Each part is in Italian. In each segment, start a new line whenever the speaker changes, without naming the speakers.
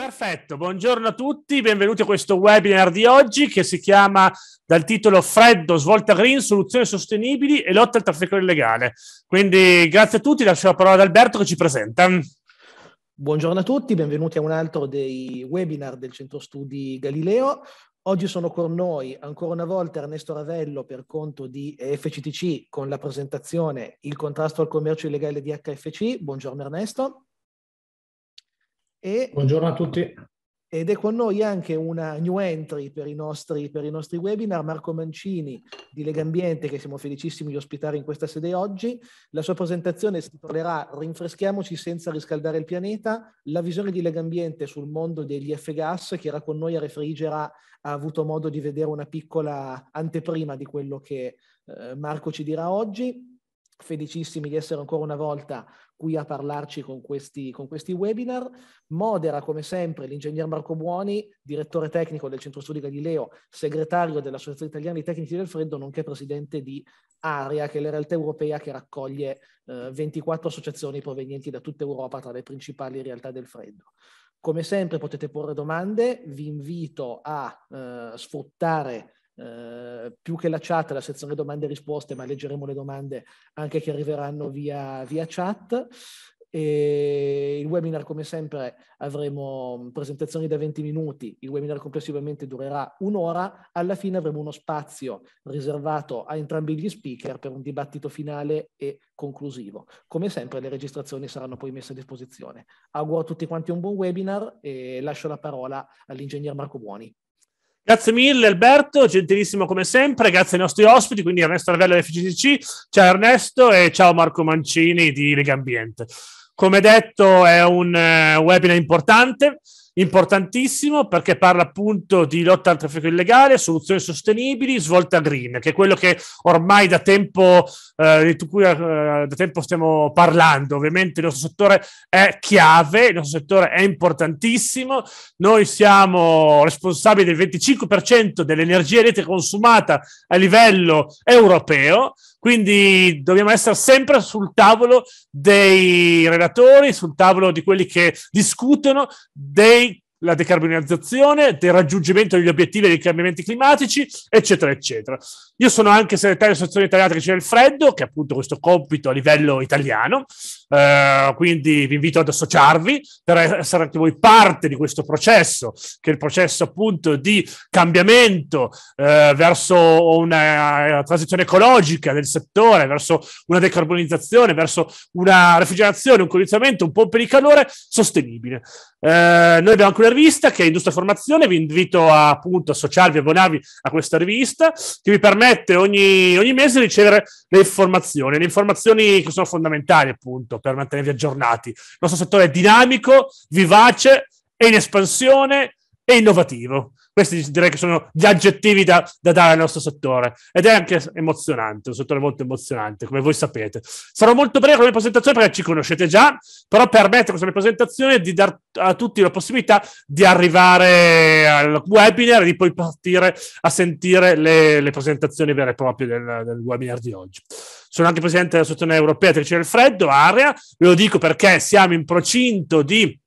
Perfetto, buongiorno a tutti, benvenuti a questo webinar di oggi che si chiama dal titolo Freddo, svolta green, soluzioni sostenibili e lotta al traffico illegale. Quindi grazie a tutti, lascio la parola ad Alberto che ci presenta.
Buongiorno a tutti, benvenuti a un altro dei webinar del Centro Studi Galileo. Oggi sono con noi ancora una volta Ernesto Ravello per conto di FCTC con la presentazione Il contrasto al commercio illegale di HFC. Buongiorno Ernesto. E, Buongiorno a tutti. Ed è con noi anche una new entry per i, nostri, per i nostri webinar, Marco Mancini di Legambiente, che siamo felicissimi di ospitare in questa sede oggi. La sua presentazione si parlerà Rinfreschiamoci senza riscaldare il pianeta, la visione di Legambiente sul mondo degli F-gas, che era con noi a Refrigera, ha avuto modo di vedere una piccola anteprima di quello che eh, Marco ci dirà oggi felicissimi di essere ancora una volta qui a parlarci con questi, con questi webinar. Modera come sempre l'ingegner Marco Buoni, direttore tecnico del Centro Studi Galileo, segretario dell'Associazione Italiana dei Tecnici del Freddo, nonché presidente di ARIA, che è la realtà europea che raccoglie eh, 24 associazioni provenienti da tutta Europa tra le principali realtà del freddo. Come sempre potete porre domande, vi invito a eh, sfruttare eh, più che la chat, la sezione domande e risposte, ma leggeremo le domande anche che arriveranno via, via chat. E il webinar, come sempre, avremo mm, presentazioni da 20 minuti. Il webinar complessivamente durerà un'ora. Alla fine avremo uno spazio riservato a entrambi gli speaker per un dibattito finale e conclusivo. Come sempre, le registrazioni saranno poi messe a disposizione. Auguro a tutti quanti un buon webinar e lascio la parola all'ingegner Marco Buoni.
Grazie mille Alberto, gentilissimo come sempre, grazie ai nostri ospiti, quindi Ernesto del FCCC, ciao Ernesto e ciao Marco Mancini di Lega Ambiente. Come detto è un eh, webinar importante, importantissimo perché parla appunto di lotta al traffico illegale, soluzioni sostenibili, svolta green, che è quello che ormai da tempo, eh, cui eh, da tempo stiamo parlando. Ovviamente il nostro settore è chiave, il nostro settore è importantissimo. Noi siamo responsabili del 25% dell'energia elettrica consumata a livello europeo. Quindi dobbiamo essere sempre sul tavolo dei relatori, sul tavolo di quelli che discutono dei la decarbonizzazione, del raggiungimento degli obiettivi dei cambiamenti climatici, eccetera, eccetera. Io sono anche segretario dell'Associazione Italiana che Trice il Freddo, che è appunto questo compito a livello italiano, eh, quindi vi invito ad associarvi per essere anche voi parte di questo processo, che è il processo appunto di cambiamento eh, verso una, eh, transizione ecologica del settore, verso una decarbonizzazione, verso una refrigerazione, un condizionamento, un pompe di calore sostenibile. Eh, noi abbiamo anche una bella rivista che è Industria Formazione, vi invito a, appunto a associarvi, abbonarvi a questa rivista che vi permette ogni, ogni mese di ricevere le informazioni, le informazioni che sono fondamentali appunto per mantenervi aggiornati. Il nostro settore è dinamico, vivace, e in espansione, e innovativo. Questi direi che sono gli aggettivi da, da, dare al nostro settore ed è anche emozionante, un settore molto emozionante, come voi sapete. Sarò molto breve con la presentazione perché ci conoscete già, però permette questa mia presentazione di dare a tutti la possibilità di arrivare al webinar e di poi partire a sentire le, le presentazioni vere e proprie del, del webinar di oggi sono anche presidente dell'Associazione Europea Trice del Freddo, AREA, ve lo dico perché siamo in procinto di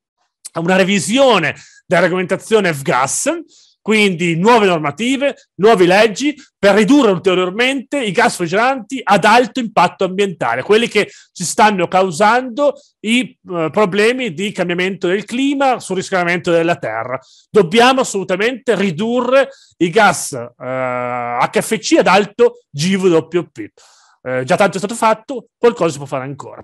una revisione della regolamentazione F-Gas, quindi nuove normative, nuove leggi per ridurre ulteriormente i gas refrigeranti ad alto impatto ambientale, quelli che ci stanno causando i eh, problemi di cambiamento del clima, surriscaldamento della terra. Dobbiamo assolutamente ridurre i gas eh, HFC ad alto GWP. Eh, già tanto è stato fatto, qualcosa si può fare ancora.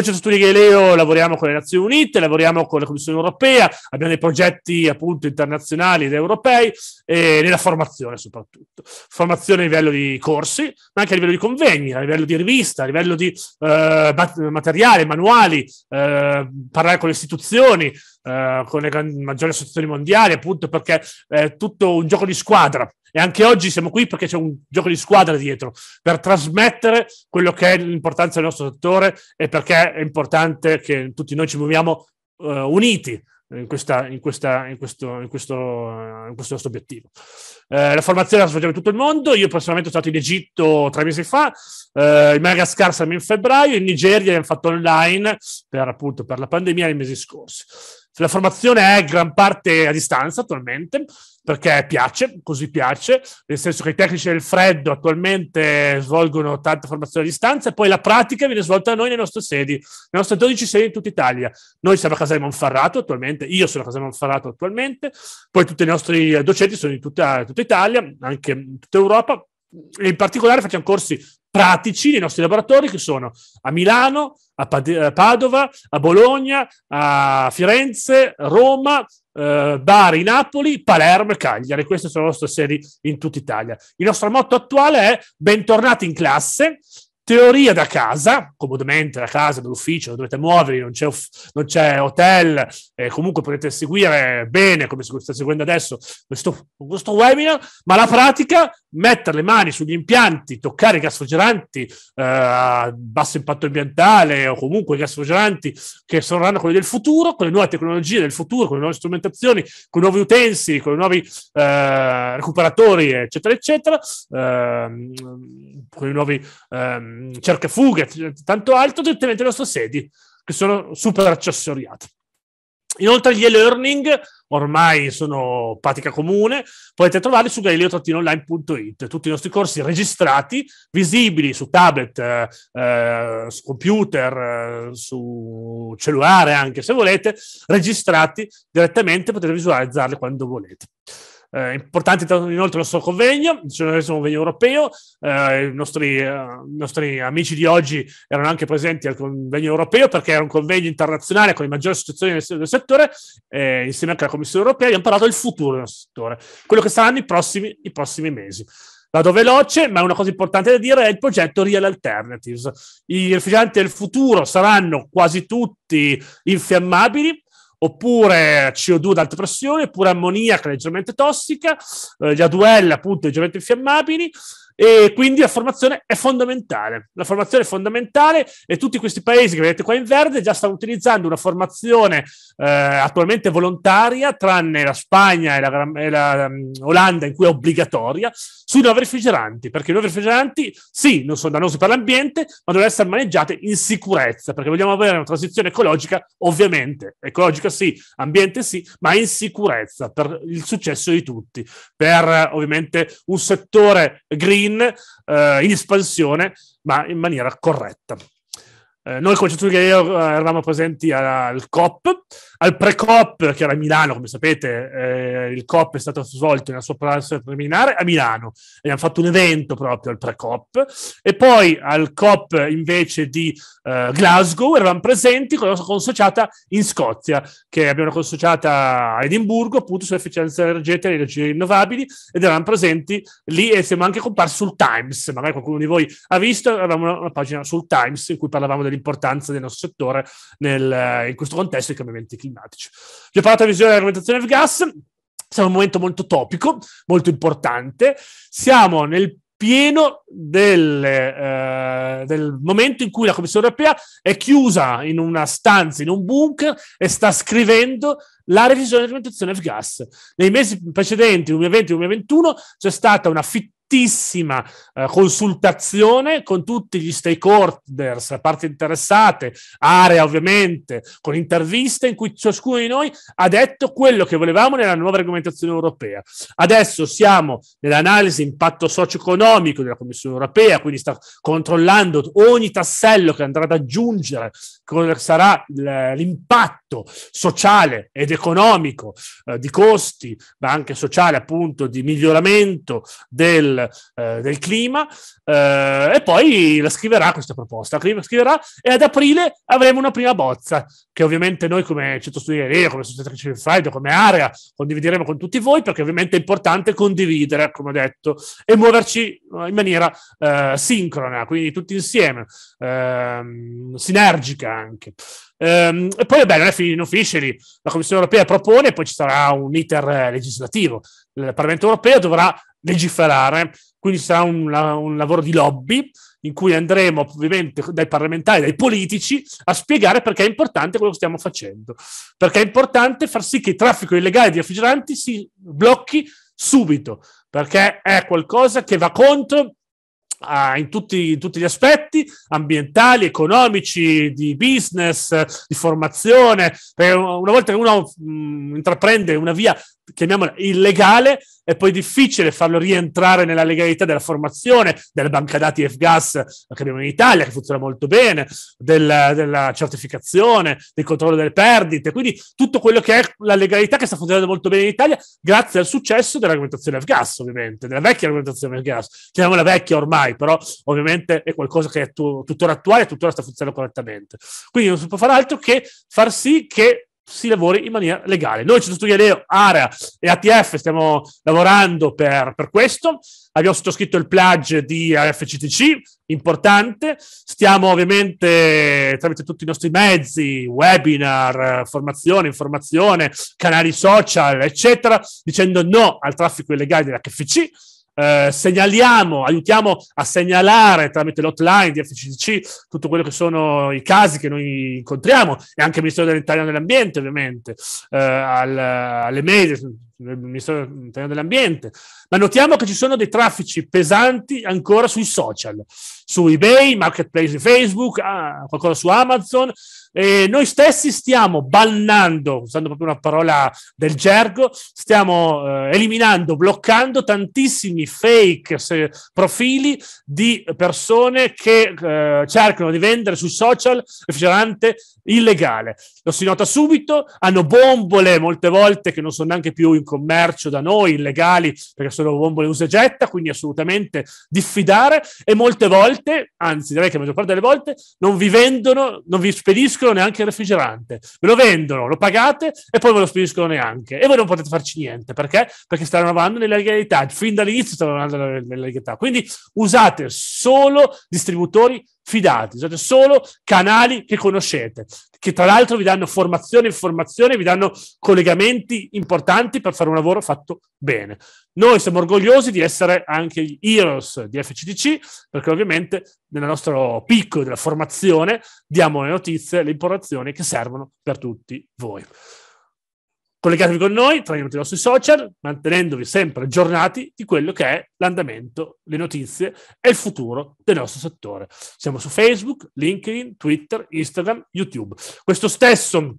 Noi c'è Studi Galileo lavoriamo con le Nazioni Unite, lavoriamo con la Commissione Europea, abbiamo dei progetti appunto internazionali ed europei, e nella formazione soprattutto. Formazione a livello di corsi, ma anche a livello di convegni, a livello di rivista, a livello di eh, materiale, manuali, eh, parlare con le istituzioni, eh, con le maggiori associazioni mondiali, appunto perché è eh, tutto un gioco di squadra. E anche oggi siamo qui perché c'è un gioco di squadra dietro, per trasmettere quello che è l'importanza del nostro settore e perché è importante che tutti noi ci muoviamo eh, uniti in, questa, in, questa, in, questo, in, questo, in questo nostro obiettivo. Eh, la formazione la svolgiamo in tutto il mondo. Io personalmente sono stato in Egitto tre mesi fa, eh, in Madagascar siamo in febbraio, in Nigeria abbiamo fatto online per, appunto, per la pandemia nei mesi scorsi. La formazione è gran parte a distanza attualmente, perché piace, così piace, nel senso che i tecnici del freddo attualmente svolgono tanta formazione a distanza e poi la pratica viene svolta da noi nelle nostre sedi, nelle nostre 12 sedi in tutta Italia. Noi siamo a casa di Monferrato attualmente, io sono a casa di Monferrato attualmente, poi tutti i nostri docenti sono in tutta, tutta Italia, anche in tutta Europa, in particolare facciamo corsi pratici nei nostri laboratori che sono a Milano, a, Padova, a Bologna, a Firenze, Roma, eh, Bari, Napoli, Palermo e Cagliari. Queste sono le nostre sedi in tutta Italia. Il nostro motto attuale è bentornati in classe Teoria da casa, comodamente da casa, dall'ufficio, dovete muovervi, non c'è, non c'è hotel, e comunque potete seguire bene, come si sta seguendo adesso, questo, questo, webinar, ma la pratica, mettere le mani sugli impianti, toccare i gas refrigeranti eh, a basso impatto ambientale o comunque i gas refrigeranti che saranno quelli del futuro, con le nuove tecnologie del futuro, con le nuove strumentazioni, con i nuovi utensili, con i nuovi eh, recuperatori, eccetera, eccetera, ehm, con i nuovi... Ehm, cerca fughe, tanto altro, direttamente dai nostri sedi, che sono super accessoriati. Inoltre gli e-learning ormai sono pratica comune, potete trovarli su galileo-online.it, tutti i nostri corsi registrati, visibili su tablet, eh, eh, su computer, eh, su cellulare anche se volete, registrati direttamente, potete visualizzarli quando volete. Eh, importante inoltre il nostro convegno, il nostro convegno europeo, eh, i, nostri, eh, i, nostri, amici di oggi erano anche presenti al convegno europeo perché era un convegno internazionale con le maggiori associazioni del, del settore, eh, insieme anche alla Commissione europea, abbiamo parlato del futuro del nostro settore, quello che saranno i prossimi, i prossimi mesi. Vado veloce, ma una cosa importante da dire è il progetto Real Alternatives. I rifugiati del futuro saranno quasi tutti infiammabili, oppure CO2 ad alta pressione, oppure ammoniaca leggermente tossica, eh, gli ADL appunto leggermente infiammabili, e quindi la formazione è fondamentale. La formazione è fondamentale e tutti questi paesi che vedete qua in verde già stanno utilizzando una formazione eh, attualmente volontaria, tranne la Spagna e la, e la um, Olanda, in cui è obbligatoria, sui nuovi refrigeranti, perché i nuovi refrigeranti, sì, non sono dannosi per l'ambiente, ma devono essere maneggiati in sicurezza, perché vogliamo avere una transizione ecologica, ovviamente. Ecologica sì, ambiente sì, ma in sicurezza per il successo di tutti, per ovviamente un settore green in, eh, in espansione, ma in maniera corretta. Eh, noi con e Centurion eh, eravamo presenti al COP, al pre-COP, che era a Milano, come sapete, eh, il COP è stato svolto nella sua parte preliminare a Milano, Abbiamo fatto un evento proprio al pre-COP, e poi al COP invece di eh, Glasgow eravamo presenti con la nostra consociata in Scozia, che abbiamo una consociata a Edimburgo, appunto sull'efficienza energetica e le energie rinnovabili, ed eravamo presenti lì e siamo anche comparsi sul Times, magari qualcuno di voi ha visto, avevamo una, una pagina sul Times in cui parlavamo dell'importanza del nostro settore nel, in questo contesto dei cambiamenti climatici climatici. Preparata visione dell'argomentazione del gas, siamo in un momento molto topico, molto importante. Siamo nel pieno del, eh, del, momento in cui la Commissione europea è chiusa in una stanza, in un bunker e sta scrivendo la revisione dell'argomentazione del gas Nei mesi precedenti, 2020-2021, c'è stata una fittura fittissima eh, consultazione con tutti gli stakeholders, parti interessate, area ovviamente, con interviste in cui ciascuno di noi ha detto quello che volevamo nella nuova regolamentazione europea. Adesso siamo nell'analisi impatto socio-economico della Commissione europea, quindi sta controllando ogni tassello che andrà ad aggiungere, sarà l'impatto impatto sociale ed economico eh, di costi, ma anche sociale appunto di miglioramento del, eh, del clima eh, e poi la scriverà questa proposta, la scriverà e ad aprile avremo una prima bozza che ovviamente noi come centro studi come società civile Friday, come area condivideremo con tutti voi perché ovviamente è importante condividere, come ho detto, e muoverci eh, in maniera eh, sincrona, quindi tutti insieme, ehm, sinergica anche. Ehm, e poi, vabbè, non, fin- non, finisce lì. La Commissione europea propone, poi ci sarà un iter eh, legislativo. Il Parlamento europeo dovrà legiferare, quindi sarà un, un lavoro di lobby in cui andremo ovviamente dai parlamentari, dai politici, a spiegare perché è importante quello che stiamo facendo, perché è importante far sì che il traffico illegale di refrigeranti si blocchi subito, perché è qualcosa che va contro uh, in, tutti, in tutti gli aspetti, ambientali, economici, di business, di formazione. una volta che uno mh, mm, intraprende una via, chiamiamola illegale, è poi difficile farlo rientrare nella legalità della formazione, della banca dati F-Gas che abbiamo in Italia, che funziona molto bene, del, della certificazione, del controllo delle perdite, quindi tutto quello che è la legalità che sta funzionando molto bene in Italia grazie al successo dell'argomentazione F-Gas, ovviamente, della vecchia argomentazione F-Gas, chiamiamola vecchia ormai, però ovviamente è qualcosa che è tu, tuttora attuale e tuttora sta funzionando correttamente. Quindi non si può fare altro che far sì che si lavori in maniera legale. Noi, Centro Studi Aleo, Area e ATF stiamo lavorando per, per questo. Abbiamo sottoscritto il pledge di AFCTC, importante. Stiamo ovviamente tramite tutti i nostri mezzi, webinar, formazione, informazione, canali social, eccetera, dicendo no al traffico illegale dell'HFC eh, segnaliamo, aiutiamo a segnalare tramite l'hotline di FCC tutto quello che sono i casi che noi incontriamo e anche il Ministero dell'Interno dell'Ambiente ovviamente, eh, al, alle medie del Ministero dell'Ambiente, ma notiamo che ci sono dei traffici pesanti ancora sui social su eBay, marketplace di Facebook, ah, qualcosa su Amazon. E noi stessi stiamo bannando, usando proprio una parola del gergo, stiamo eh, eliminando, bloccando tantissimi fake se, profili di persone che eh, cercano di vendere sui social refrigerante illegale. Lo si nota subito, hanno bombole molte volte che non sono neanche più in commercio da noi, illegali, perché sono bombole usa e getta, quindi assolutamente diffidare e molte volte volte, anzi direi che la maggior parte delle volte, non vi vendono, non vi spediscono neanche il refrigerante. Ve lo vendono, lo pagate e poi ve lo spediscono neanche. E voi non potete farci niente. Perché? Perché stanno andando nella legalità. Fin dall'inizio stanno andando nella legalità. Quindi usate solo distributori fidati, siete solo canali che conoscete, che tra l'altro vi danno formazione, e informazione, vi danno collegamenti importanti per fare un lavoro fatto bene. Noi siamo orgogliosi di essere anche gli heroes di FCTC, perché ovviamente nel nostro picco della formazione diamo le notizie, le informazioni che servono per tutti voi. Collegatevi con noi tramite i nostri social, mantenendovi sempre aggiornati di quello che è l'andamento, le notizie e il futuro del nostro settore. Siamo su Facebook, LinkedIn, Twitter, Instagram, YouTube. Questo stesso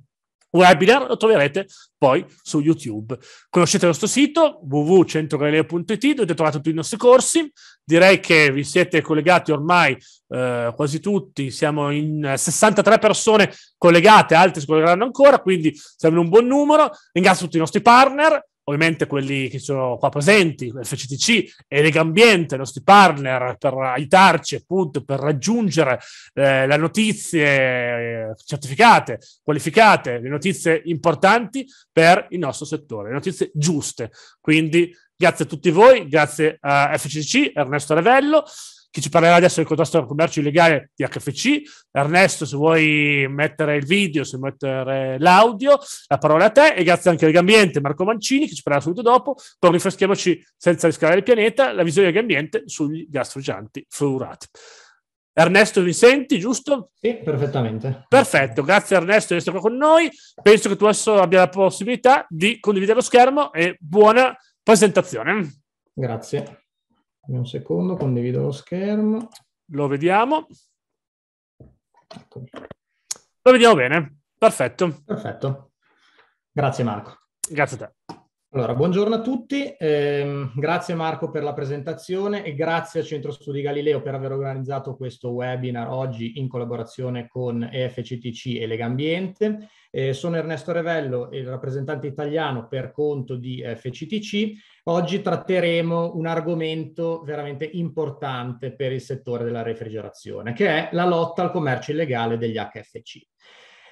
webinar lo troverete poi su YouTube. Conoscete il nostro sito www.centrogalileo.it dove trovate tutti i nostri corsi. Direi che vi siete collegati ormai eh, quasi tutti, siamo in 63 persone collegate, altre si collegheranno ancora, quindi siamo in un buon numero. Ringrazio tutti i nostri partner, ovviamente quelli che sono qua presenti, FCTC e Lega Ambiente, i nostri partner per aiutarci appunto per raggiungere eh, le notizie eh, certificate, qualificate, le notizie importanti per il nostro settore, le notizie giuste. Quindi grazie a tutti voi, grazie a FCTC, Ernesto Revello. Chi ci parlerà adesso del contrasto al commercio illegale di HFC? Ernesto, se vuoi mettere il video, se vuoi mettere l'audio, la parola a te e grazie anche al Gambiente Marco Mancini, che ci parlerà subito dopo, Poi rifreschiamoci senza riscaldare il pianeta, la visione del Gambiente sugli gas fruscianti fluorati. Ernesto mi senti, giusto? Sì, perfettamente. Perfetto, grazie Ernesto di essere qua con noi. Penso che tu adesso abbia la possibilità di condividere lo schermo e buona presentazione.
Grazie un secondo,
condivido lo schermo. Lo vediamo. Eccomi. Lo vediamo bene. Perfetto. Perfetto. Grazie Marco. Grazie
a te. Allora, buongiorno a tutti, eh, grazie Marco per la presentazione e grazie al Centro Studi Galileo per aver organizzato questo webinar oggi in collaborazione con EFCTC e Legambiente. Eh, sono Ernesto Revello, il rappresentante italiano per conto di EFCTC. Oggi tratteremo un argomento veramente importante per il settore della refrigerazione, che è la lotta al commercio illegale degli HFC.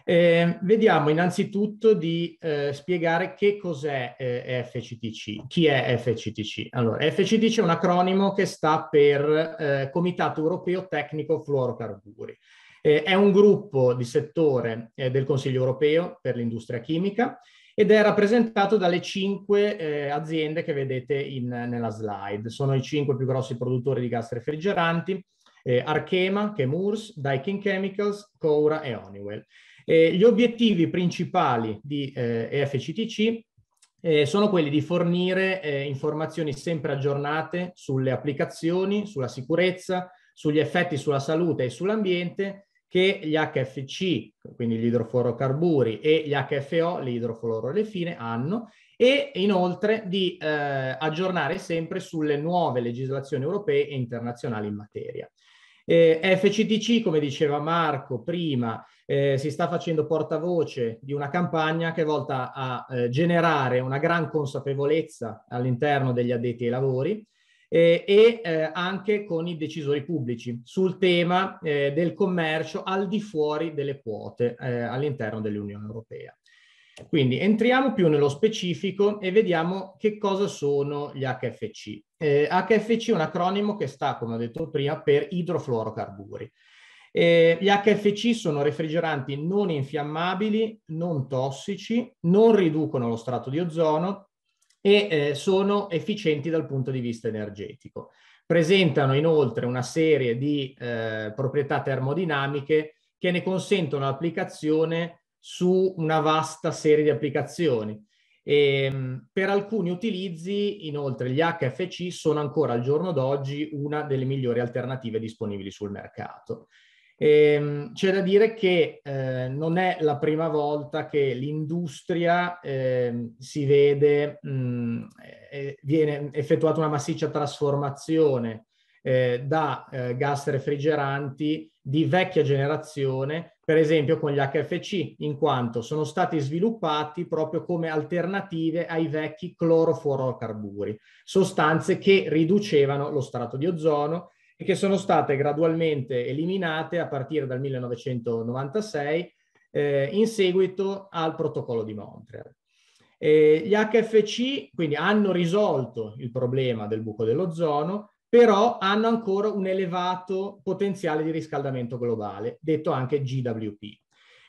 Eh, vediamo innanzitutto di eh, spiegare che cos'è eh, FCTC, chi è FCTC. Allora, FCTC è un acronimo che sta per eh, Comitato Europeo Tecnico Fluorocarburi. Eh, è un gruppo di settore eh, del Consiglio Europeo per l'industria chimica ed è rappresentato dalle cinque eh, aziende che vedete in, nella slide. Sono i cinque più grossi produttori di gas refrigeranti, eh, Arkema, Chemours, Daikin Chemicals, Coura e Honeywell. Eh, gli obiettivi principali di eh, EFCTC eh, sono quelli di fornire eh, informazioni sempre aggiornate sulle applicazioni, sulla sicurezza, sugli effetti sulla salute e sull'ambiente che gli HFC, quindi gli idroforocarburi, e gli HFO, le idrofluorolefine, hanno e inoltre di eh, aggiornare sempre sulle nuove legislazioni europee e internazionali in materia. Eh, FCTC, come diceva Marco prima, eh, si sta facendo portavoce di una campagna che è volta a eh, generare una gran consapevolezza all'interno degli addetti ai lavori eh, e eh, anche con i decisori pubblici sul tema eh, del commercio al di fuori delle quote all'interno dell'Unione Europea. Quindi entriamo più nello specifico e vediamo che cosa sono gli HFC. Eh, HFC è un acronimo che sta, come ho detto prima, per idrofluorocarburi. Eh, gli HFC sono refrigeranti non infiammabili, non tossici, non riducono lo strato di ozono e eh, sono efficienti dal punto di vista energetico. Presentano inoltre una serie di eh, proprietà termodinamiche che ne consentono l'applicazione su una vasta serie di applicazioni. E, ehm, per alcuni utilizzi, inoltre, gli HFC sono ancora al giorno d'oggi una delle migliori alternative disponibili sul mercato. E, ehm, c'è da dire che eh, non è la prima volta che l'industria eh, si vede, mh, mm, eh, viene effettuata una massiccia trasformazione eh, da eh, gas refrigeranti di vecchia generazione per esempio con gli HFC, in quanto sono stati sviluppati proprio come alternative ai vecchi clorofluorocarburi, sostanze che riducevano lo strato di ozono e che sono state gradualmente eliminate a partire dal 1996 eh, in seguito al protocollo di Montreal. Eh, gli HFC quindi hanno risolto il problema del buco dell'ozono, però hanno ancora un elevato potenziale di riscaldamento globale, detto anche GWP.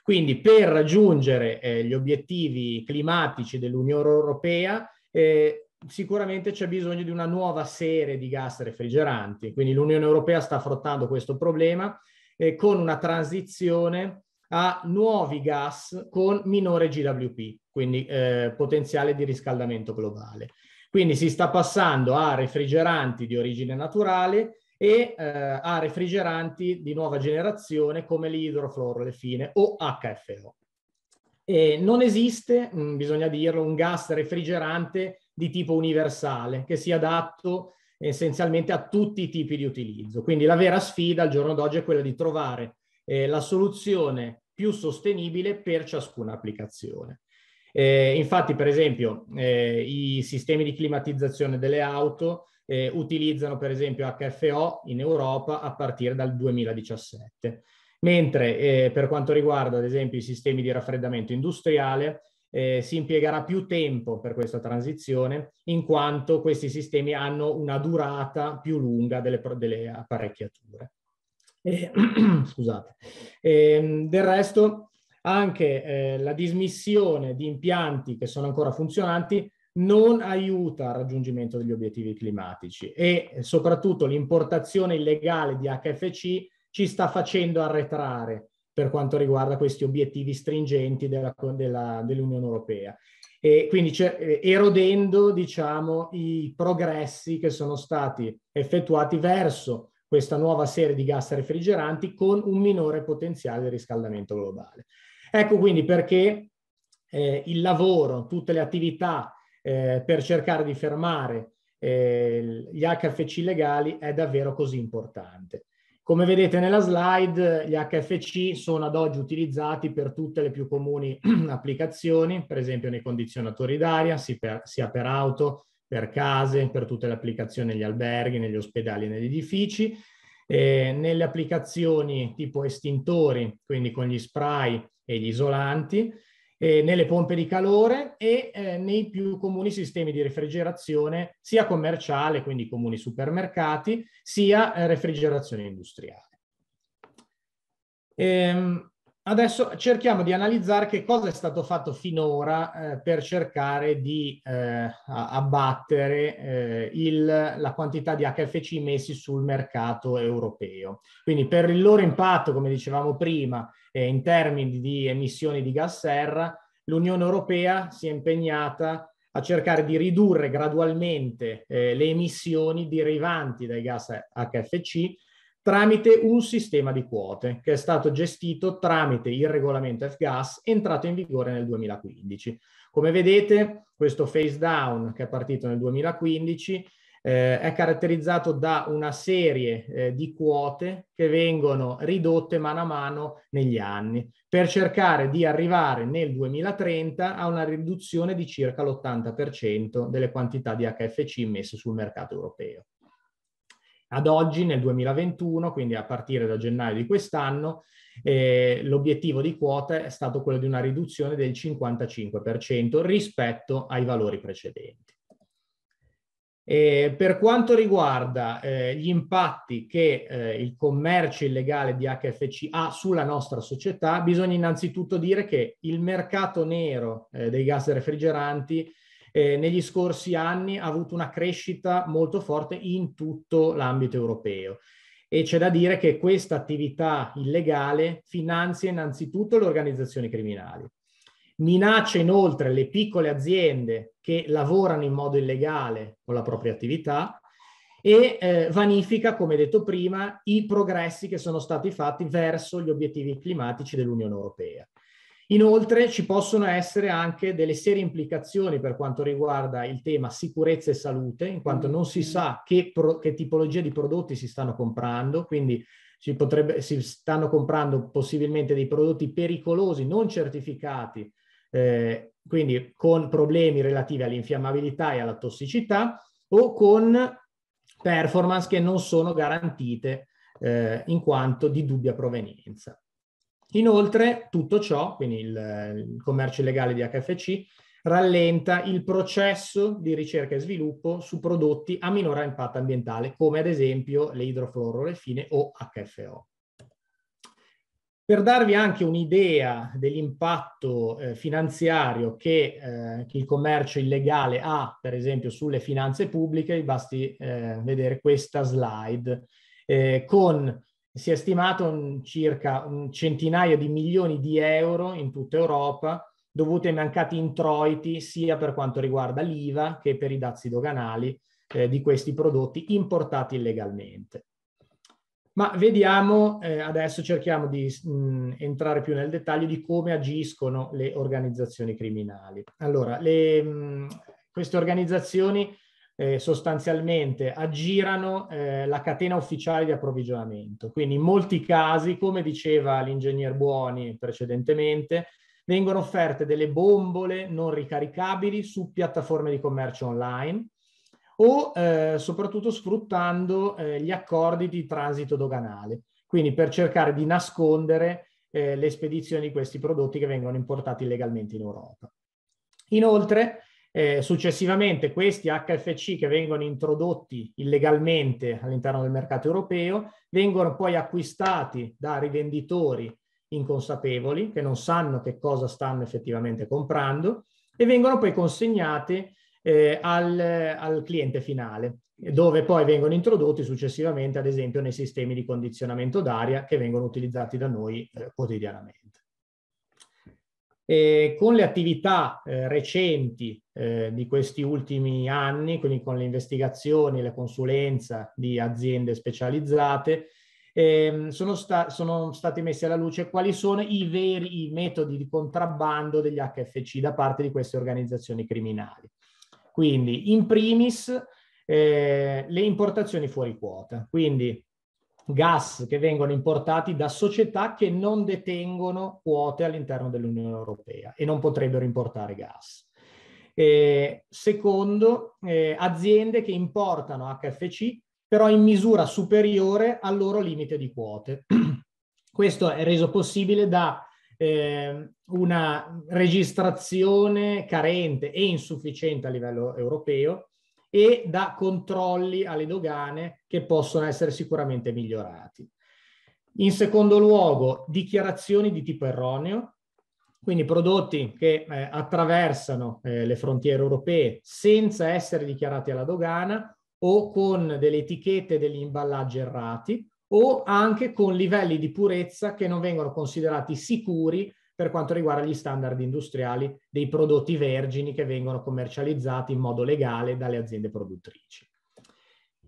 Quindi per raggiungere eh, gli obiettivi climatici dell'Unione Europea eh, sicuramente c'è bisogno di una nuova serie di gas refrigeranti, quindi l'Unione Europea sta affrontando questo problema eh, con una transizione a nuovi gas con minore GWP, quindi eh, potenziale di riscaldamento globale. Quindi si sta passando a refrigeranti di origine naturale e eh, a refrigeranti di nuova generazione come l'idrofluorolefine o HFO. E non esiste, mh, mm, bisogna dirlo, un gas refrigerante di tipo universale che sia adatto essenzialmente a tutti i tipi di utilizzo. Quindi la vera sfida al giorno d'oggi è quella di trovare eh, la soluzione più sostenibile per ciascuna applicazione. Eh, infatti, per esempio, eh, i sistemi di climatizzazione delle auto eh, utilizzano per esempio HFO in Europa a partire dal 2017, mentre eh, per quanto riguarda ad esempio i sistemi di raffreddamento industriale eh, si impiegherà più tempo per questa transizione in quanto questi sistemi hanno una durata più lunga delle, delle apparecchiature. Eh, scusate. Ehm, del resto, anche eh, la dismissione di impianti che sono ancora funzionanti non aiuta al raggiungimento degli obiettivi climatici e eh, soprattutto l'importazione illegale di HFC ci sta facendo arretrare per quanto riguarda questi obiettivi stringenti della, della, dell'Unione Europea. E quindi eh, erodendo diciamo, i progressi che sono stati effettuati verso questa nuova serie di gas refrigeranti con un minore potenziale di riscaldamento globale. Ecco quindi perché eh, il lavoro, tutte le attività eh, per cercare di fermare eh, gli HFC legali è davvero così importante. Come vedete nella slide, gli HFC sono ad oggi utilizzati per tutte le più comuni applicazioni, per esempio nei condizionatori d'aria, sia per auto, per case, per tutte le applicazioni negli alberghi, negli ospedali e negli edifici, eh, nelle applicazioni tipo estintori, quindi con gli spray e gli isolanti, eh, nelle pompe di calore e eh, nei più comuni sistemi di refrigerazione, sia commerciale, quindi comuni supermercati, sia eh, refrigerazione industriale. Ehm, adesso cerchiamo di analizzare che cosa è stato fatto finora eh, per cercare di eh, abbattere eh, il, la quantità di HFC messi sul mercato europeo. Quindi per il loro impatto, come dicevamo prima, eh, in termini di emissioni di gas serra, l'Unione Europea si è impegnata a cercare di ridurre gradualmente eh, le emissioni derivanti dai gas HFC tramite un sistema di quote che è stato gestito tramite il regolamento F-Gas entrato in vigore nel 2015. Come vedete, questo phase down che è partito nel 2015 eh, è caratterizzato da una serie eh, di quote che vengono ridotte mano a mano negli anni per cercare di arrivare nel 2030 a una riduzione di circa l'80% delle quantità di HFC messe sul mercato europeo. Ad oggi, nel 2021, quindi a partire da gennaio di quest'anno, eh, l'obiettivo di quota è stato quello di una riduzione del 55% rispetto ai valori precedenti. Eh, per quanto riguarda eh, gli impatti che eh, il commercio illegale di HFC ha sulla nostra società, bisogna innanzitutto dire che il mercato nero eh, dei gas refrigeranti eh, negli scorsi anni ha avuto una crescita molto forte in tutto l'ambito europeo. E c'è da dire che questa attività illegale finanzia innanzitutto le organizzazioni criminali Minaccia inoltre le piccole aziende che lavorano in modo illegale con la propria attività e eh, vanifica, come detto prima, i progressi che sono stati fatti verso gli obiettivi climatici dell'Unione Europea. Inoltre ci possono essere anche delle serie implicazioni per quanto riguarda il tema sicurezza e salute, in quanto mm. non si sa che, pro- che tipologia di prodotti si stanno comprando, quindi si, potrebbe, si stanno comprando possibilmente dei prodotti pericolosi non certificati eh, quindi con problemi relativi all'infiammabilità e alla tossicità o con performance che non sono garantite eh, in quanto di dubbia provenienza. Inoltre tutto ciò, quindi il, il commercio illegale di HFC, rallenta il processo di ricerca e sviluppo su prodotti a minore impatto ambientale, come ad esempio le idrofluororefine o HFO. Per darvi anche un'idea dell'impatto eh, finanziario che, eh, che, il commercio illegale ha, per esempio, sulle finanze pubbliche, basti eh, vedere questa slide, eh, con si è stimato un, circa un centinaio di milioni di euro in tutta Europa dovuti ai mancati introiti sia per quanto riguarda l'IVA che per i dazi doganali eh, di questi prodotti importati illegalmente. Ma vediamo, eh, adesso cerchiamo di mh, mm, entrare più nel dettaglio di come agiscono le organizzazioni criminali. Allora, le, mh, mm, queste organizzazioni eh, sostanzialmente aggirano eh, la catena ufficiale di approvvigionamento. Quindi in molti casi, come diceva l'ingegner Buoni precedentemente, vengono offerte delle bombole non ricaricabili su piattaforme di commercio online o eh, soprattutto sfruttando eh, gli accordi di transito doganale, quindi per cercare di nascondere eh, le spedizioni di questi prodotti che vengono importati illegalmente in Europa. Inoltre, eh, successivamente questi HFC che vengono introdotti illegalmente all'interno del mercato europeo vengono poi acquistati da rivenditori inconsapevoli che non sanno che cosa stanno effettivamente comprando e vengono poi consegnati eh, al, al cliente finale, dove poi vengono introdotti successivamente, ad esempio, nei sistemi di condizionamento d'aria che vengono utilizzati da noi eh, quotidianamente. E con le attività eh, recenti eh, di questi ultimi anni, quindi con le investigazioni e la consulenza di aziende specializzate, ehm, sono, sta sono, stati messi alla luce quali sono i veri i metodi di contrabbando degli HFC da parte di queste organizzazioni criminali. Quindi, in primis, eh, le importazioni fuori quota, quindi gas che vengono importati da società che non detengono quote all'interno dell'Unione Europea e non potrebbero importare gas. Eh, secondo, eh, aziende che importano HFC però in misura superiore al loro limite di quote. Questo è reso possibile da eh, una registrazione carente e insufficiente a livello europeo e da controlli alle dogane che possono essere sicuramente migliorati. In secondo luogo, dichiarazioni di tipo erroneo, quindi prodotti che eh, attraversano eh, le frontiere europee senza essere dichiarati alla dogana o con delle etichette degli imballaggi errati o anche con livelli di purezza che non vengono considerati sicuri per quanto riguarda gli standard industriali dei prodotti vergini che vengono commercializzati in modo legale dalle aziende produttrici.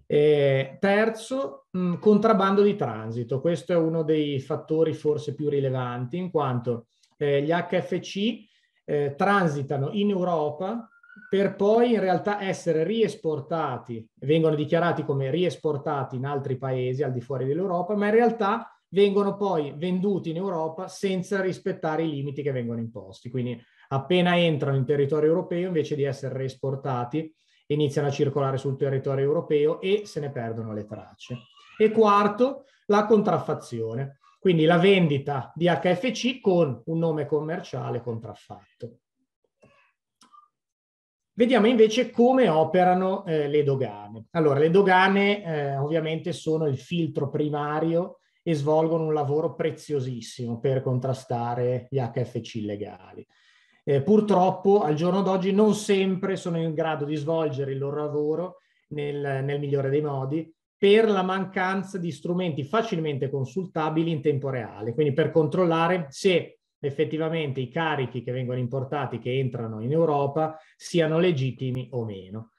Eh, terzo, mh, contrabbando di transito. Questo è uno dei fattori forse più rilevanti in quanto eh, gli HFC eh, transitano in Europa per poi in realtà essere riesportati, vengono dichiarati come riesportati in altri paesi al di fuori dell'Europa, ma in realtà vengono poi venduti in Europa senza rispettare i limiti che vengono imposti. Quindi appena entrano in territorio europeo, invece di essere riesportati, iniziano a circolare sul territorio europeo e se ne perdono le tracce. E quarto, la contraffazione, quindi la vendita di HFC con un nome commerciale contraffatto. Vediamo invece come operano eh, le dogane. Allora, le dogane eh, ovviamente sono il filtro primario e svolgono un lavoro preziosissimo per contrastare gli HFC illegali. Eh, purtroppo al giorno d'oggi non sempre sono in grado di svolgere il loro lavoro nel, nel migliore dei modi per la mancanza di strumenti facilmente consultabili in tempo reale, quindi per controllare se effettivamente i carichi che vengono importati, che entrano in Europa, siano legittimi o meno.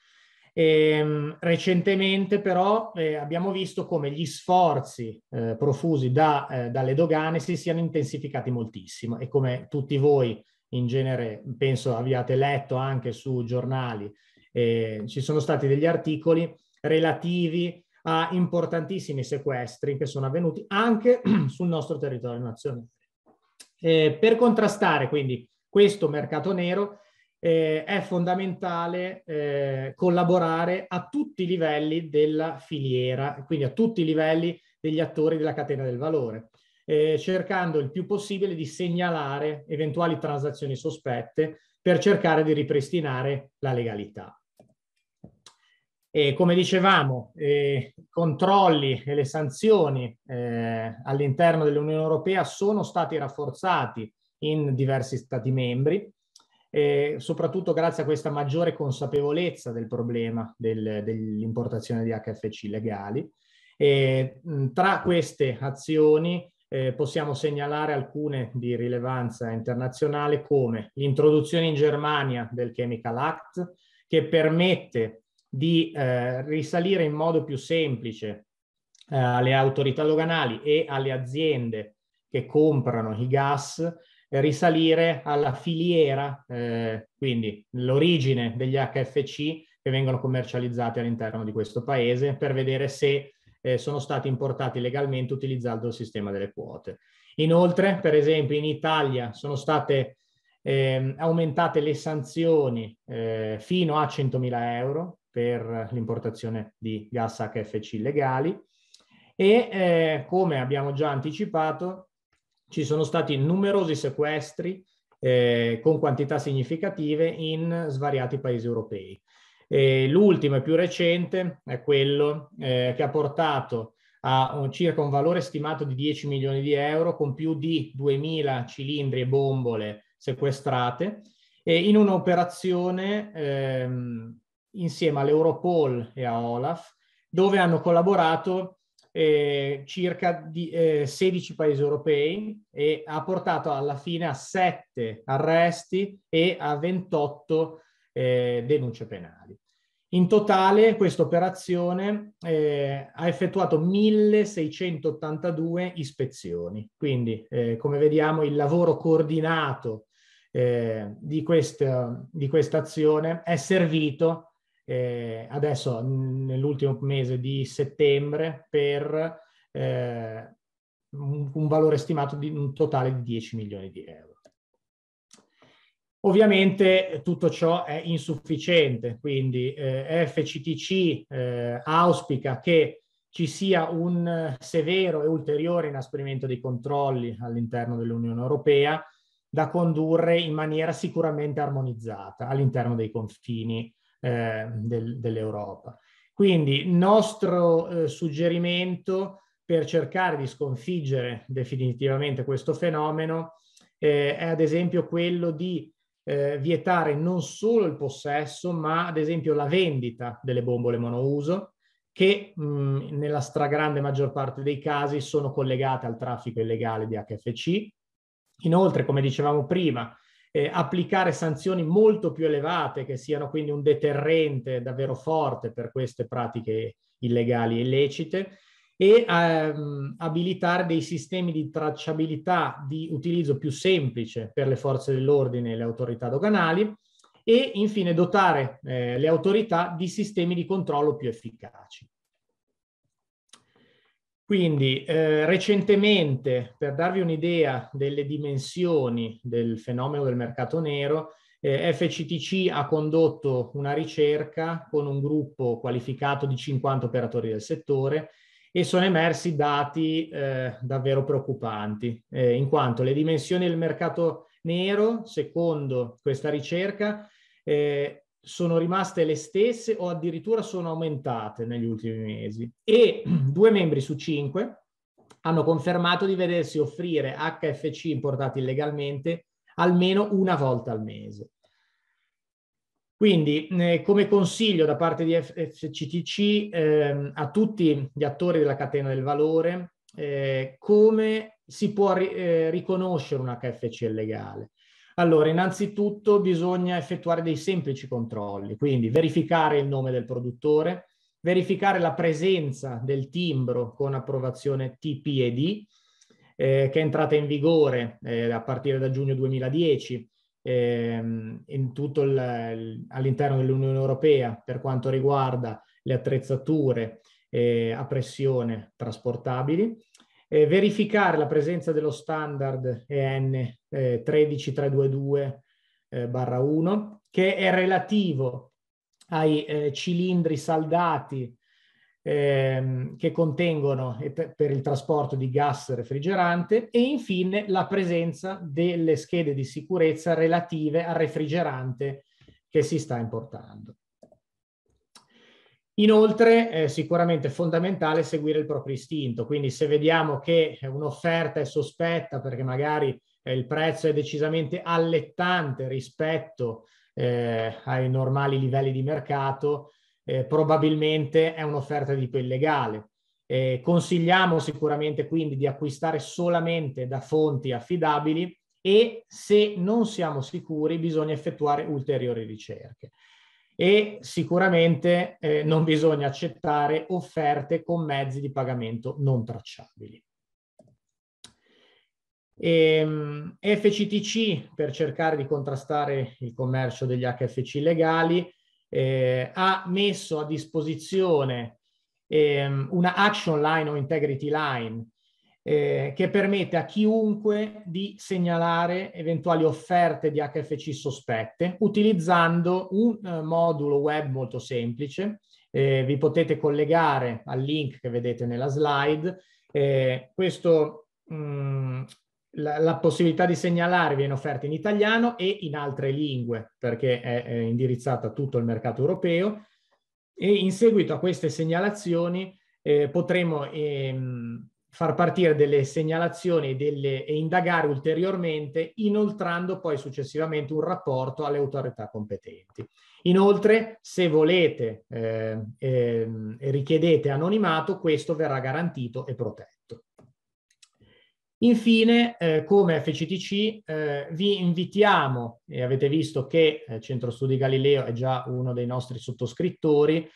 E, ehm, recentemente però eh, abbiamo visto come gli sforzi eh, profusi da, eh, dalle dogane si siano intensificati moltissimo e come tutti voi in genere penso abbiate letto anche su giornali, eh, ci sono stati degli articoli relativi a importantissimi sequestri che sono avvenuti anche sul nostro territorio nazionale. Eh, per contrastare quindi questo mercato nero eh, è fondamentale eh, collaborare a tutti i livelli della filiera, quindi a tutti i livelli degli attori della catena del valore, eh, cercando il più possibile di segnalare eventuali transazioni sospette per cercare di ripristinare la legalità. E come dicevamo, eh, i controlli e le sanzioni eh, all'interno dell'Unione Europea sono stati rafforzati in diversi Stati membri, eh, soprattutto grazie a questa maggiore consapevolezza del problema del, dell'importazione di HFC legali. E, mh, tra queste azioni eh, possiamo segnalare alcune di rilevanza internazionale come l'introduzione in Germania del Chemical Act, che permette di eh, risalire in modo più semplice eh, alle autorità doganali e alle aziende che comprano i gas, eh, risalire alla filiera, eh, quindi l'origine degli HFC che vengono commercializzati all'interno di questo paese per vedere se eh, sono stati importati legalmente utilizzando il sistema delle quote. Inoltre, per esempio, in Italia sono state eh, aumentate le sanzioni eh, fino a 100.000 euro per l'importazione di gas HFC legali e eh, come abbiamo già anticipato ci sono stati numerosi sequestri eh, con quantità significative in svariati paesi europei. l'ultimo e più recente è quello eh, che ha portato a un, circa un valore stimato di 10 milioni di euro con più di 2.000 cilindri e bombole sequestrate e in un'operazione ehm, insieme all'Europol e a Olaf, dove hanno collaborato eh, circa di, eh, 16 paesi europei e ha portato alla fine a 7 arresti e a 28 eh, denunce penali. In totale questa operazione eh, ha effettuato 1682 ispezioni, quindi eh, come vediamo il lavoro coordinato eh, di, di questa azione è servito eh, adesso nell'ultimo mese di settembre per eh, un, un valore stimato di un totale di 10 milioni di euro. Ovviamente eh, tutto ciò è insufficiente, quindi eh, FCTC eh, auspica che ci sia un eh, severo e ulteriore inasprimento dei controlli all'interno dell'Unione Europea da condurre in maniera sicuramente armonizzata all'interno dei confini eh, del, dell'Europa. Quindi nostro eh, suggerimento per cercare di sconfiggere definitivamente questo fenomeno eh, è ad esempio quello di eh, vietare non solo il possesso, ma ad esempio la vendita delle bombole monouso, che mh, mm, nella stragrande maggior parte dei casi sono collegate al traffico illegale di HFC. Inoltre, come dicevamo prima, eh, applicare sanzioni molto più elevate, che siano quindi un deterrente davvero forte per queste pratiche illegali e illecite e ehm, abilitare dei sistemi di tracciabilità di utilizzo più semplice per le forze dell'ordine e le autorità doganali e infine dotare eh, le autorità di sistemi di controllo più efficaci. Quindi eh, recentemente, per darvi un'idea delle dimensioni del fenomeno del mercato nero, eh, FCTC ha condotto una ricerca con un gruppo qualificato di 50 operatori del settore e sono emersi dati eh, davvero preoccupanti, eh, in quanto le dimensioni del mercato nero, secondo questa ricerca, eh, sono rimaste le stesse o addirittura sono aumentate negli ultimi mesi e due membri su cinque hanno confermato di vedersi offrire HFC importati illegalmente almeno una volta al mese. Quindi eh, come consiglio da parte di FCTC eh, a tutti gli attori della catena del valore eh, come si può ri eh, riconoscere un HFC illegale allora, innanzitutto bisogna effettuare dei semplici controlli, quindi verificare il nome del produttore, verificare la presenza del timbro con approvazione TPED, eh, che è entrata in vigore eh, a partire da giugno 2010 ehm, il, all'interno dell'Unione Europea per quanto riguarda le attrezzature eh, a pressione trasportabili eh, verificare la presenza dello standard EN 13322-1 eh, eh, che è relativo ai eh, cilindri saldati Ehm, che contengono per il trasporto di gas refrigerante e infine la presenza delle schede di sicurezza relative al refrigerante che si sta importando. Inoltre è sicuramente fondamentale seguire il proprio istinto, quindi se vediamo che un'offerta è sospetta perché magari eh, il prezzo è decisamente allettante rispetto eh, ai normali livelli di mercato, eh, probabilmente è un'offerta di tipo illegale. Eh, consigliamo sicuramente quindi di acquistare solamente da fonti affidabili e se non siamo sicuri bisogna effettuare ulteriori ricerche e sicuramente eh, non bisogna accettare offerte con mezzi di pagamento non tracciabili. E, ehm, FCTC, per cercare di contrastare il commercio degli HFC legali, eh, ha messo a disposizione eh, una action line o integrity line eh, che permette a chiunque di segnalare eventuali offerte di HFC sospette utilizzando un eh, modulo web molto semplice. Eh, vi potete collegare al link che vedete nella slide. Eh, questo, mh, mm, la, la, possibilità di segnalare viene offerta in italiano e in altre lingue perché è, è indirizzata a tutto il mercato europeo e in seguito a queste segnalazioni eh, potremo ehm, far partire delle segnalazioni delle, e indagare ulteriormente, inoltrando poi successivamente un rapporto alle autorità competenti. Inoltre, se volete eh, ehm, e eh, eh, richiedete anonimato, questo verrà garantito e protetto. Infine, eh, come FCTC, eh, vi invitiamo, e avete visto che eh, Centro Studi Galileo è già uno dei nostri sottoscrittori,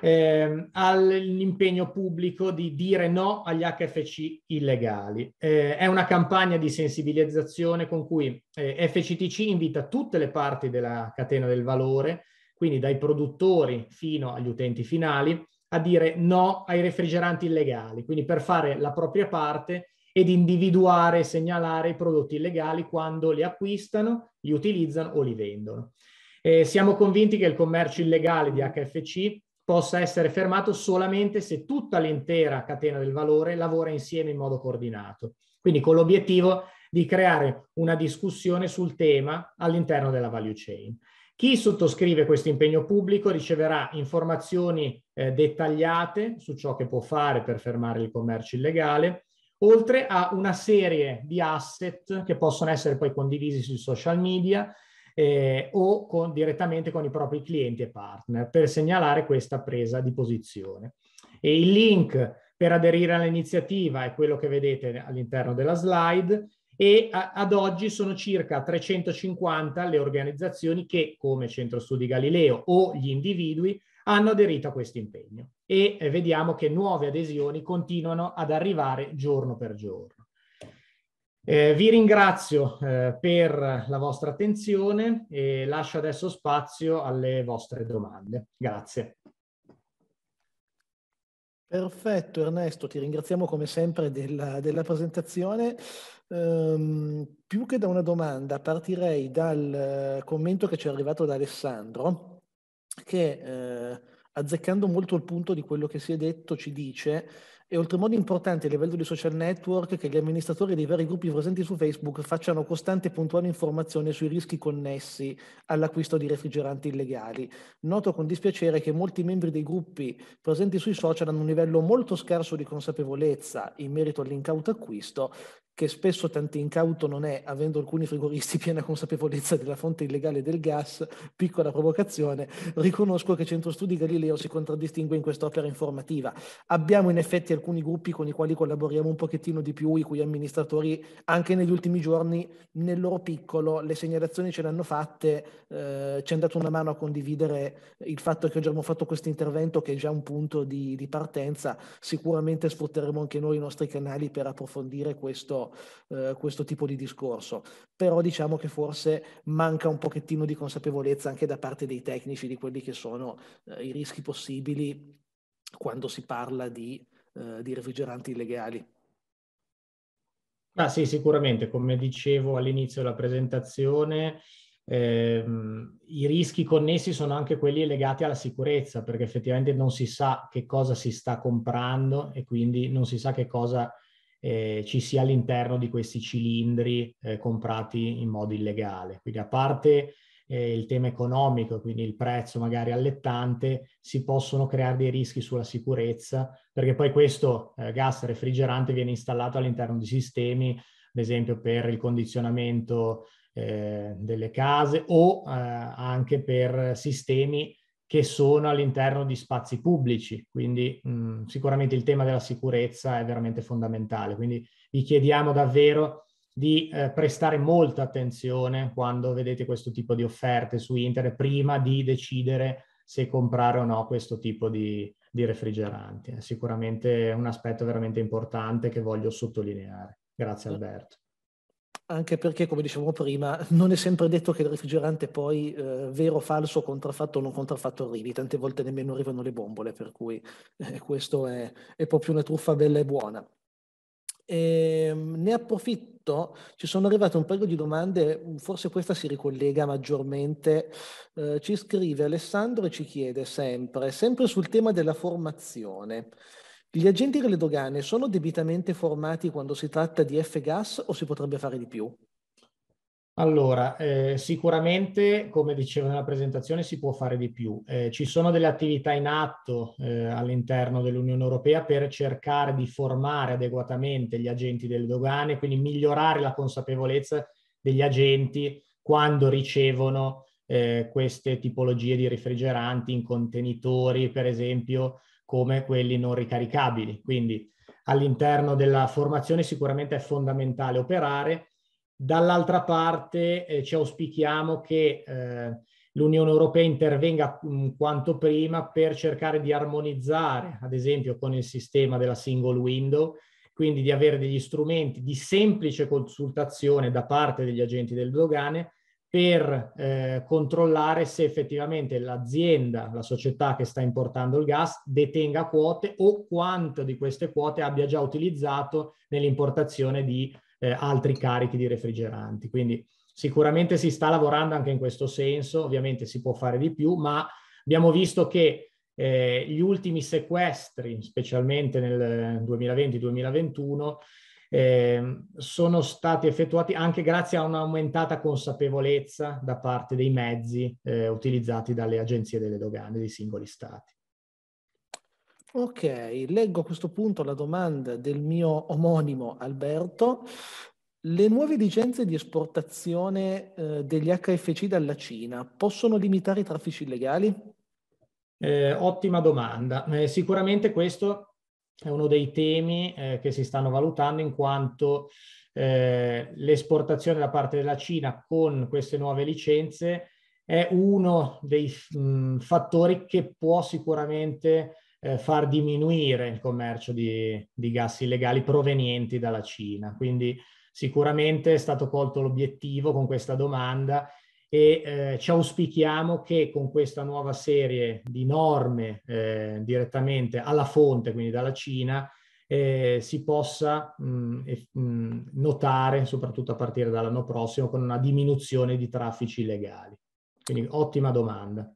eh, all'impegno pubblico di dire no agli HFC illegali. Eh, è una campagna di sensibilizzazione con cui eh, FCTC invita tutte le parti della catena del valore, quindi dai produttori fino agli utenti finali, a dire no ai refrigeranti illegali, quindi per fare la propria parte ed individuare e segnalare i prodotti illegali quando li acquistano, li utilizzano o li vendono. Eh, siamo convinti che il commercio illegale di HFC possa essere fermato solamente se tutta l'intera catena del valore lavora insieme in modo coordinato. Quindi con l'obiettivo di creare una discussione sul tema all'interno della value chain. Chi sottoscrive questo impegno pubblico riceverà informazioni eh, dettagliate su ciò che può fare per fermare il commercio illegale, oltre a una serie di asset che possono essere poi condivisi sui social media eh, o con, direttamente con i propri clienti e partner per segnalare questa presa di posizione. E il link per aderire all'iniziativa è quello che vedete all'interno della slide e a, ad oggi sono circa 350 le organizzazioni che, come Centro Studi Galileo o gli individui, hanno aderito a questo impegno e eh, vediamo che nuove adesioni continuano ad arrivare giorno per giorno. Eh, vi ringrazio eh, per la vostra attenzione e lascio adesso spazio alle vostre domande. Grazie.
Perfetto Ernesto, ti ringraziamo come sempre della, della presentazione. Um, più che da una domanda partirei dal eh, commento che ci è arrivato da Alessandro che eh, azzeccando molto il punto di quello che si è detto ci dice è oltremodo importante a livello di social network che gli amministratori dei vari gruppi presenti su Facebook facciano costante e puntuale informazione sui rischi connessi all'acquisto di refrigeranti illegali. Noto con dispiacere che molti membri dei gruppi presenti sui social hanno un livello molto scarso di consapevolezza in merito all'incauto acquisto che spesso tanto incauto non è, avendo alcuni frigoristi piena consapevolezza della fonte illegale del gas, piccola provocazione, riconosco che Centro Studi Galileo si contraddistingue in quest'opera informativa. Abbiamo in effetti alcuni gruppi con i quali collaboriamo un pochettino di più, i cui amministratori anche negli ultimi giorni, nel loro piccolo, le segnalazioni ce le hanno fatte, eh, ci hanno dato una mano a condividere il fatto che oggi abbiamo fatto questo intervento che è già un punto di, di partenza. Sicuramente sfrutteremo anche noi i nostri canali per approfondire questo questo, eh, questo tipo di discorso, però diciamo che forse manca un pochettino di consapevolezza anche da parte dei tecnici di quelli che sono eh, i rischi possibili quando si parla di, eh, di refrigeranti illegali.
Ah, sì, sicuramente, come dicevo all'inizio della presentazione, ehm, i rischi connessi sono anche quelli legati alla sicurezza, perché effettivamente non si sa che cosa si sta comprando e quindi non si sa che cosa eh, ci sia all'interno di questi cilindri eh, comprati in modo illegale. Quindi a parte eh, il tema economico, quindi il prezzo magari allettante, si possono creare dei rischi sulla sicurezza, perché poi questo eh, gas refrigerante viene installato all'interno di sistemi, ad esempio per il condizionamento eh, delle case o eh, anche per sistemi che sono all'interno di spazi pubblici, quindi mh, mm, sicuramente il tema della sicurezza è veramente fondamentale, quindi vi chiediamo davvero di eh, prestare molta attenzione quando vedete questo tipo di offerte su internet prima di decidere se comprare o no questo tipo di, di refrigeranti. È sicuramente un aspetto veramente importante che voglio sottolineare. Grazie Alberto
anche perché, come dicevamo prima, non è sempre detto che il refrigerante poi eh, vero, falso, contraffatto o non contraffatto arrivi, tante volte nemmeno arrivano le bombole, per cui eh, questo è, è proprio una truffa bella e buona. E ehm, ne approfitto, ci sono arrivate un paio di domande, forse questa si ricollega maggiormente. Eh, ci scrive Alessandro e ci chiede sempre, sempre sul tema della formazione. Gli agenti delle dogane sono debitamente formati quando si tratta di F-gas o si potrebbe fare di più?
Allora, eh, sicuramente, come dicevo nella presentazione, si può fare di più. Eh, ci sono delle attività in atto eh, all'interno dell'Unione Europea per cercare di formare adeguatamente gli agenti delle dogane, quindi migliorare la consapevolezza degli agenti quando ricevono eh, queste tipologie di refrigeranti in contenitori, per esempio, come quelli non ricaricabili. Quindi all'interno della formazione sicuramente è fondamentale operare. Dall'altra parte eh, ci auspichiamo che eh, l'Unione Europea intervenga mh, mm, quanto prima per cercare di armonizzare, ad esempio, con il sistema della single window, quindi di avere degli strumenti di semplice consultazione da parte degli agenti del dogane per eh, controllare se effettivamente l'azienda, la società che sta importando il gas, detenga quote o quanto di queste quote abbia già utilizzato nell'importazione di eh, altri carichi di refrigeranti. Quindi sicuramente si sta lavorando anche in questo senso, ovviamente si può fare di più, ma abbiamo visto che eh, gli ultimi sequestri, specialmente nel 2020-2021, eh, sono stati effettuati anche grazie a un'aumentata consapevolezza da parte dei mezzi eh, utilizzati dalle agenzie delle dogane dei singoli stati.
Ok, leggo a questo punto la domanda del mio omonimo Alberto. Le nuove licenze di esportazione eh, degli HFC dalla Cina possono limitare i traffici illegali?
Eh, ottima domanda. Eh, sicuramente questo è uno dei temi eh, che si stanno valutando in quanto eh, l'esportazione da parte della Cina con queste nuove licenze è uno dei mh, fattori che può sicuramente eh, far diminuire il commercio di, di, gas illegali provenienti dalla Cina. Quindi sicuramente è stato colto l'obiettivo con questa domanda e eh, ci auspichiamo che con questa nuova serie di norme eh, direttamente alla fonte, quindi dalla Cina, eh, si possa mh, mh, notare, soprattutto a partire dall'anno prossimo, con una
diminuzione di traffici illegali. Quindi ottima domanda.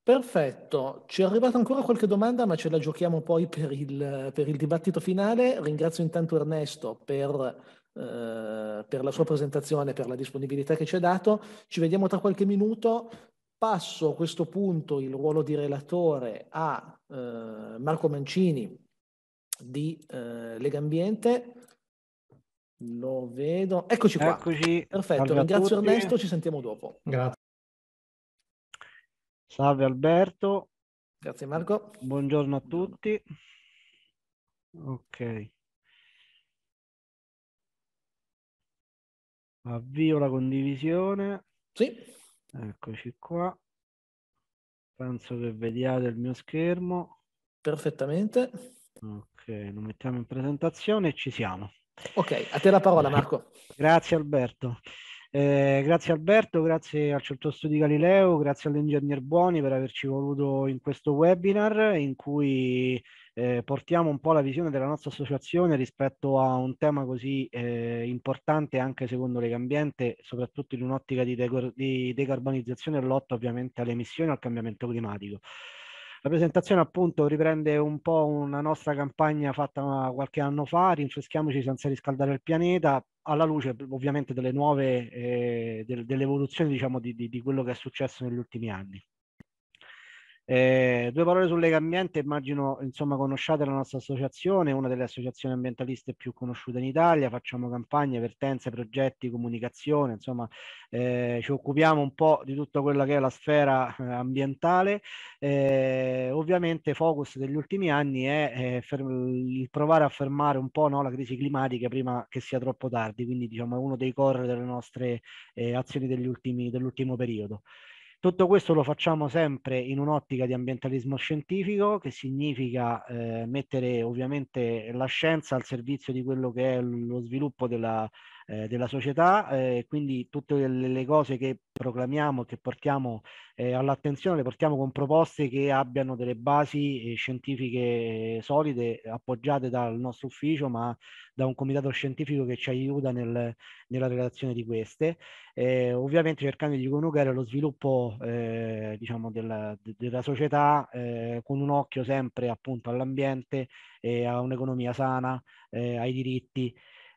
Perfetto, ci è arrivata ancora qualche domanda, ma ce la giochiamo poi per il, per il dibattito finale. Ringrazio intanto Ernesto per eh, per la sua presentazione, per la disponibilità che ci ha dato. Ci vediamo tra qualche minuto. Passo a questo punto il ruolo di relatore a eh, Marco Mancini di eh,
Legambiente.
Lo vedo. Eccoci qua.
Eccoci. Perfetto, Salve ringrazio Ernesto, ci
sentiamo dopo.
Grazie. Salve Alberto. Grazie Marco. Buongiorno a tutti. Ok. Avvio la condivisione. Sì. Eccoci qua. Penso che vediate il mio schermo. Perfettamente. Ok, lo mettiamo in presentazione e ci siamo. Ok, a te la parola Marco. Grazie Alberto. Eh, grazie Alberto, grazie al Centrosto di Galileo, grazie all'ingegner Buoni per averci voluto in questo webinar in cui eh, portiamo un po' la visione della nostra associazione rispetto a un tema così eh, importante anche secondo Legambiente, soprattutto in un'ottica di, de di decarbonizzazione e lotta ovviamente alle emissioni e al cambiamento climatico. La presentazione appunto riprende un po' una nostra campagna fatta qualche anno fa, rinfreschiamoci senza riscaldare il pianeta, alla luce ovviamente delle nuove, eh, del, dell'evoluzione diciamo di, di, di quello che è successo negli ultimi anni. Eh, due parole sul Lega Ambiente, immagino insomma conosciate la nostra associazione, una delle associazioni ambientaliste più conosciute in Italia, facciamo campagne, vertenze, progetti, comunicazione, insomma eh, ci occupiamo un po' di tutta quella che è la sfera eh, ambientale. Eh, ovviamente focus degli ultimi anni è, è eh, il provare a fermare un po' no, la crisi climatica prima che sia troppo tardi, quindi diciamo è uno dei core delle nostre eh, azioni degli ultimi, dell'ultimo periodo. Tutto questo lo facciamo sempre in un'ottica di ambientalismo scientifico, che significa eh, mettere ovviamente la scienza al servizio di quello che è lo sviluppo della, eh, della società, eh, quindi tutte le, le, cose che proclamiamo, che portiamo eh, all'attenzione, le portiamo con proposte che abbiano delle basi eh, scientifiche eh, solide, appoggiate dal nostro ufficio, ma da un comitato scientifico che ci aiuta nel, nella redazione di queste, eh, ovviamente cercando di coniugare lo sviluppo diciamo della, della società con un occhio sempre appunto all'ambiente, a un'economia sana, ai diritti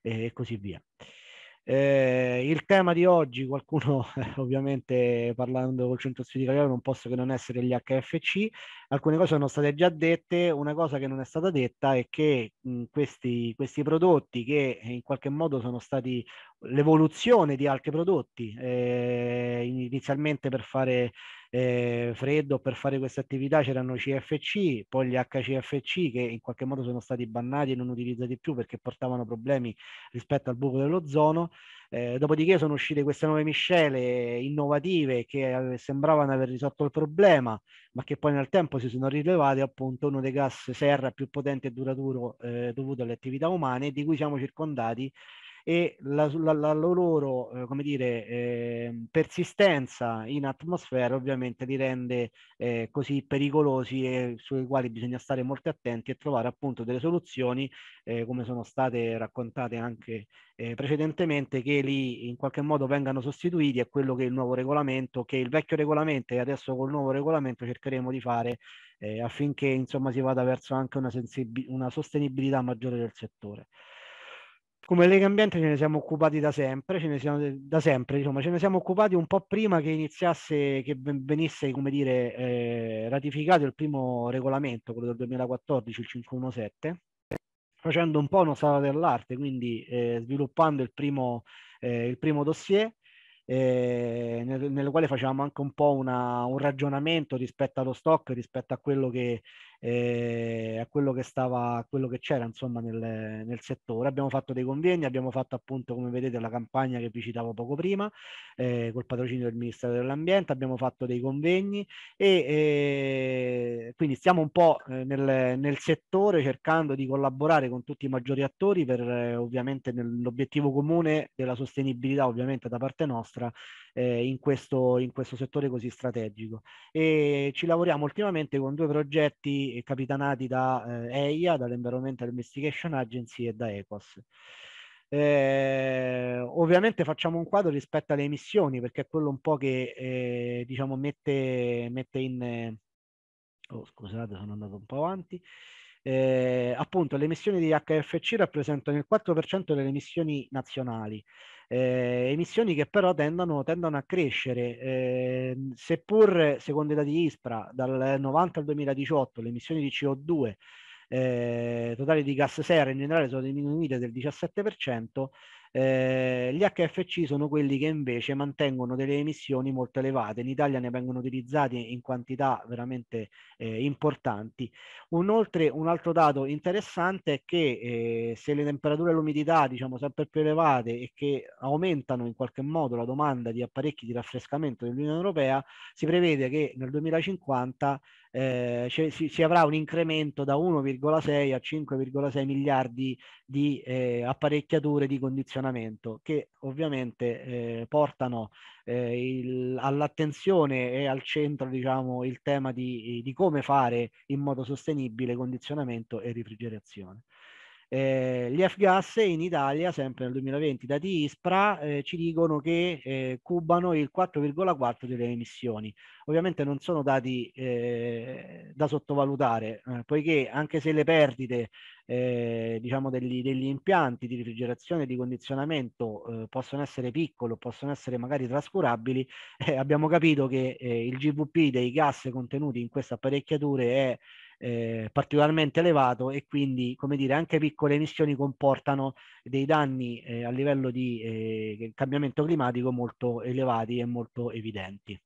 e così via. Eh, il tema di oggi, qualcuno ovviamente parlando col centro studi italiano non posso che non essere gli HFC, alcune cose sono state già dette, una cosa che non è stata detta è che mh, questi, questi, prodotti che eh, in qualche modo sono stati l'evoluzione di altri prodotti, eh, inizialmente per fare eh, freddo, per fare queste attività c'erano CFC, poi gli HCFC che in qualche modo sono stati bannati e non utilizzati più perché portavano problemi rispetto al buco dell'ozono, eh, dopodiché sono uscite queste nuove miscele innovative che eh, sembravano aver risolto il problema, ma che poi nel tempo si sono rilevate appunto uno dei gas serra più potente e duraturo eh, dovuto alle attività umane di cui siamo circondati e la, la, la loro eh, come dire, eh, persistenza in atmosfera ovviamente li rende eh, così pericolosi e sui quali bisogna stare molto attenti e trovare appunto delle soluzioni eh, come sono state raccontate anche eh, precedentemente che lì in qualche modo vengano sostituiti a quello che è il nuovo regolamento, che il vecchio regolamento e adesso col nuovo regolamento cercheremo di fare eh, affinché insomma si vada verso anche una, una sostenibilità maggiore del settore come Lega Ambiente ce ne siamo occupati da sempre, ce ne siamo, da sempre, insomma, ce ne siamo occupati un po' prima che iniziasse, che venisse, come dire, eh, ratificato il primo regolamento, quello del 2014, il 517, facendo un po' uno stato dell'arte, quindi eh, sviluppando il primo, eh, il primo dossier, eh, nel, nel, quale facevamo anche un po' una, un ragionamento rispetto allo stock, rispetto a quello che eh, a quello che stava, a quello che c'era insomma nel, nel, settore. Abbiamo fatto dei convegni, abbiamo fatto appunto come vedete la campagna che vi citavo poco prima eh, col patrocinio del Ministero dell'Ambiente, abbiamo fatto dei convegni e eh, quindi stiamo un po' eh, nel, nel, settore cercando di collaborare con tutti i maggiori attori per eh, ovviamente nell'obiettivo comune della sostenibilità ovviamente da parte nostra eh, in, questo, in, questo, settore così strategico. E ci lavoriamo ultimamente con due progetti capitanati da eh, EIA, dall'Environmental Investigation Agency e da ECOS. Eh, ovviamente facciamo un quadro rispetto alle emissioni perché è quello un po' che eh, diciamo mette, mette in... oh, scusate, sono andato un po' avanti. Eh, appunto, le emissioni di HFC rappresentano il 4% delle emissioni nazionali eh, emissioni che però tendono, tendono a crescere. Eh, seppur secondo i dati ISPRA dal 90 al 2018 le emissioni di CO2 eh, totali di gas serra in generale sono diminuite del 17%, eh, gli HFC sono quelli che invece mantengono delle emissioni molto elevate, in Italia ne vengono utilizzati in quantità veramente eh, importanti. Inoltre un altro dato interessante è che eh, se le temperature e l'umidità diciamo sempre più elevate e che aumentano in qualche modo la domanda di apparecchi di raffrescamento dell'Unione Europea, si prevede che nel 2050 eh, cioè, si, si, avrà un incremento da 1,6 a 5,6 miliardi di eh, apparecchiature di condizionamento che ovviamente eh, portano eh, il, all'attenzione e al centro diciamo, il tema di, di come fare in modo sostenibile condizionamento e refrigerazione. Eh, gli F-Gas in Italia, sempre nel 2020, dati ISPRA, eh, ci dicono che eh, cubano il 4,4 delle emissioni. Ovviamente non sono dati eh, da sottovalutare, eh, poiché anche se le perdite eh, diciamo degli, degli, impianti di rifrigerazione e di condizionamento possono essere piccole, o possono essere magari trascurabili, abbiamo capito che il GVP dei gas contenuti in queste apparecchiature è eh, particolarmente elevato e quindi come dire anche piccole emissioni comportano dei danni eh, a livello di eh, cambiamento climatico molto elevati e molto evidenti.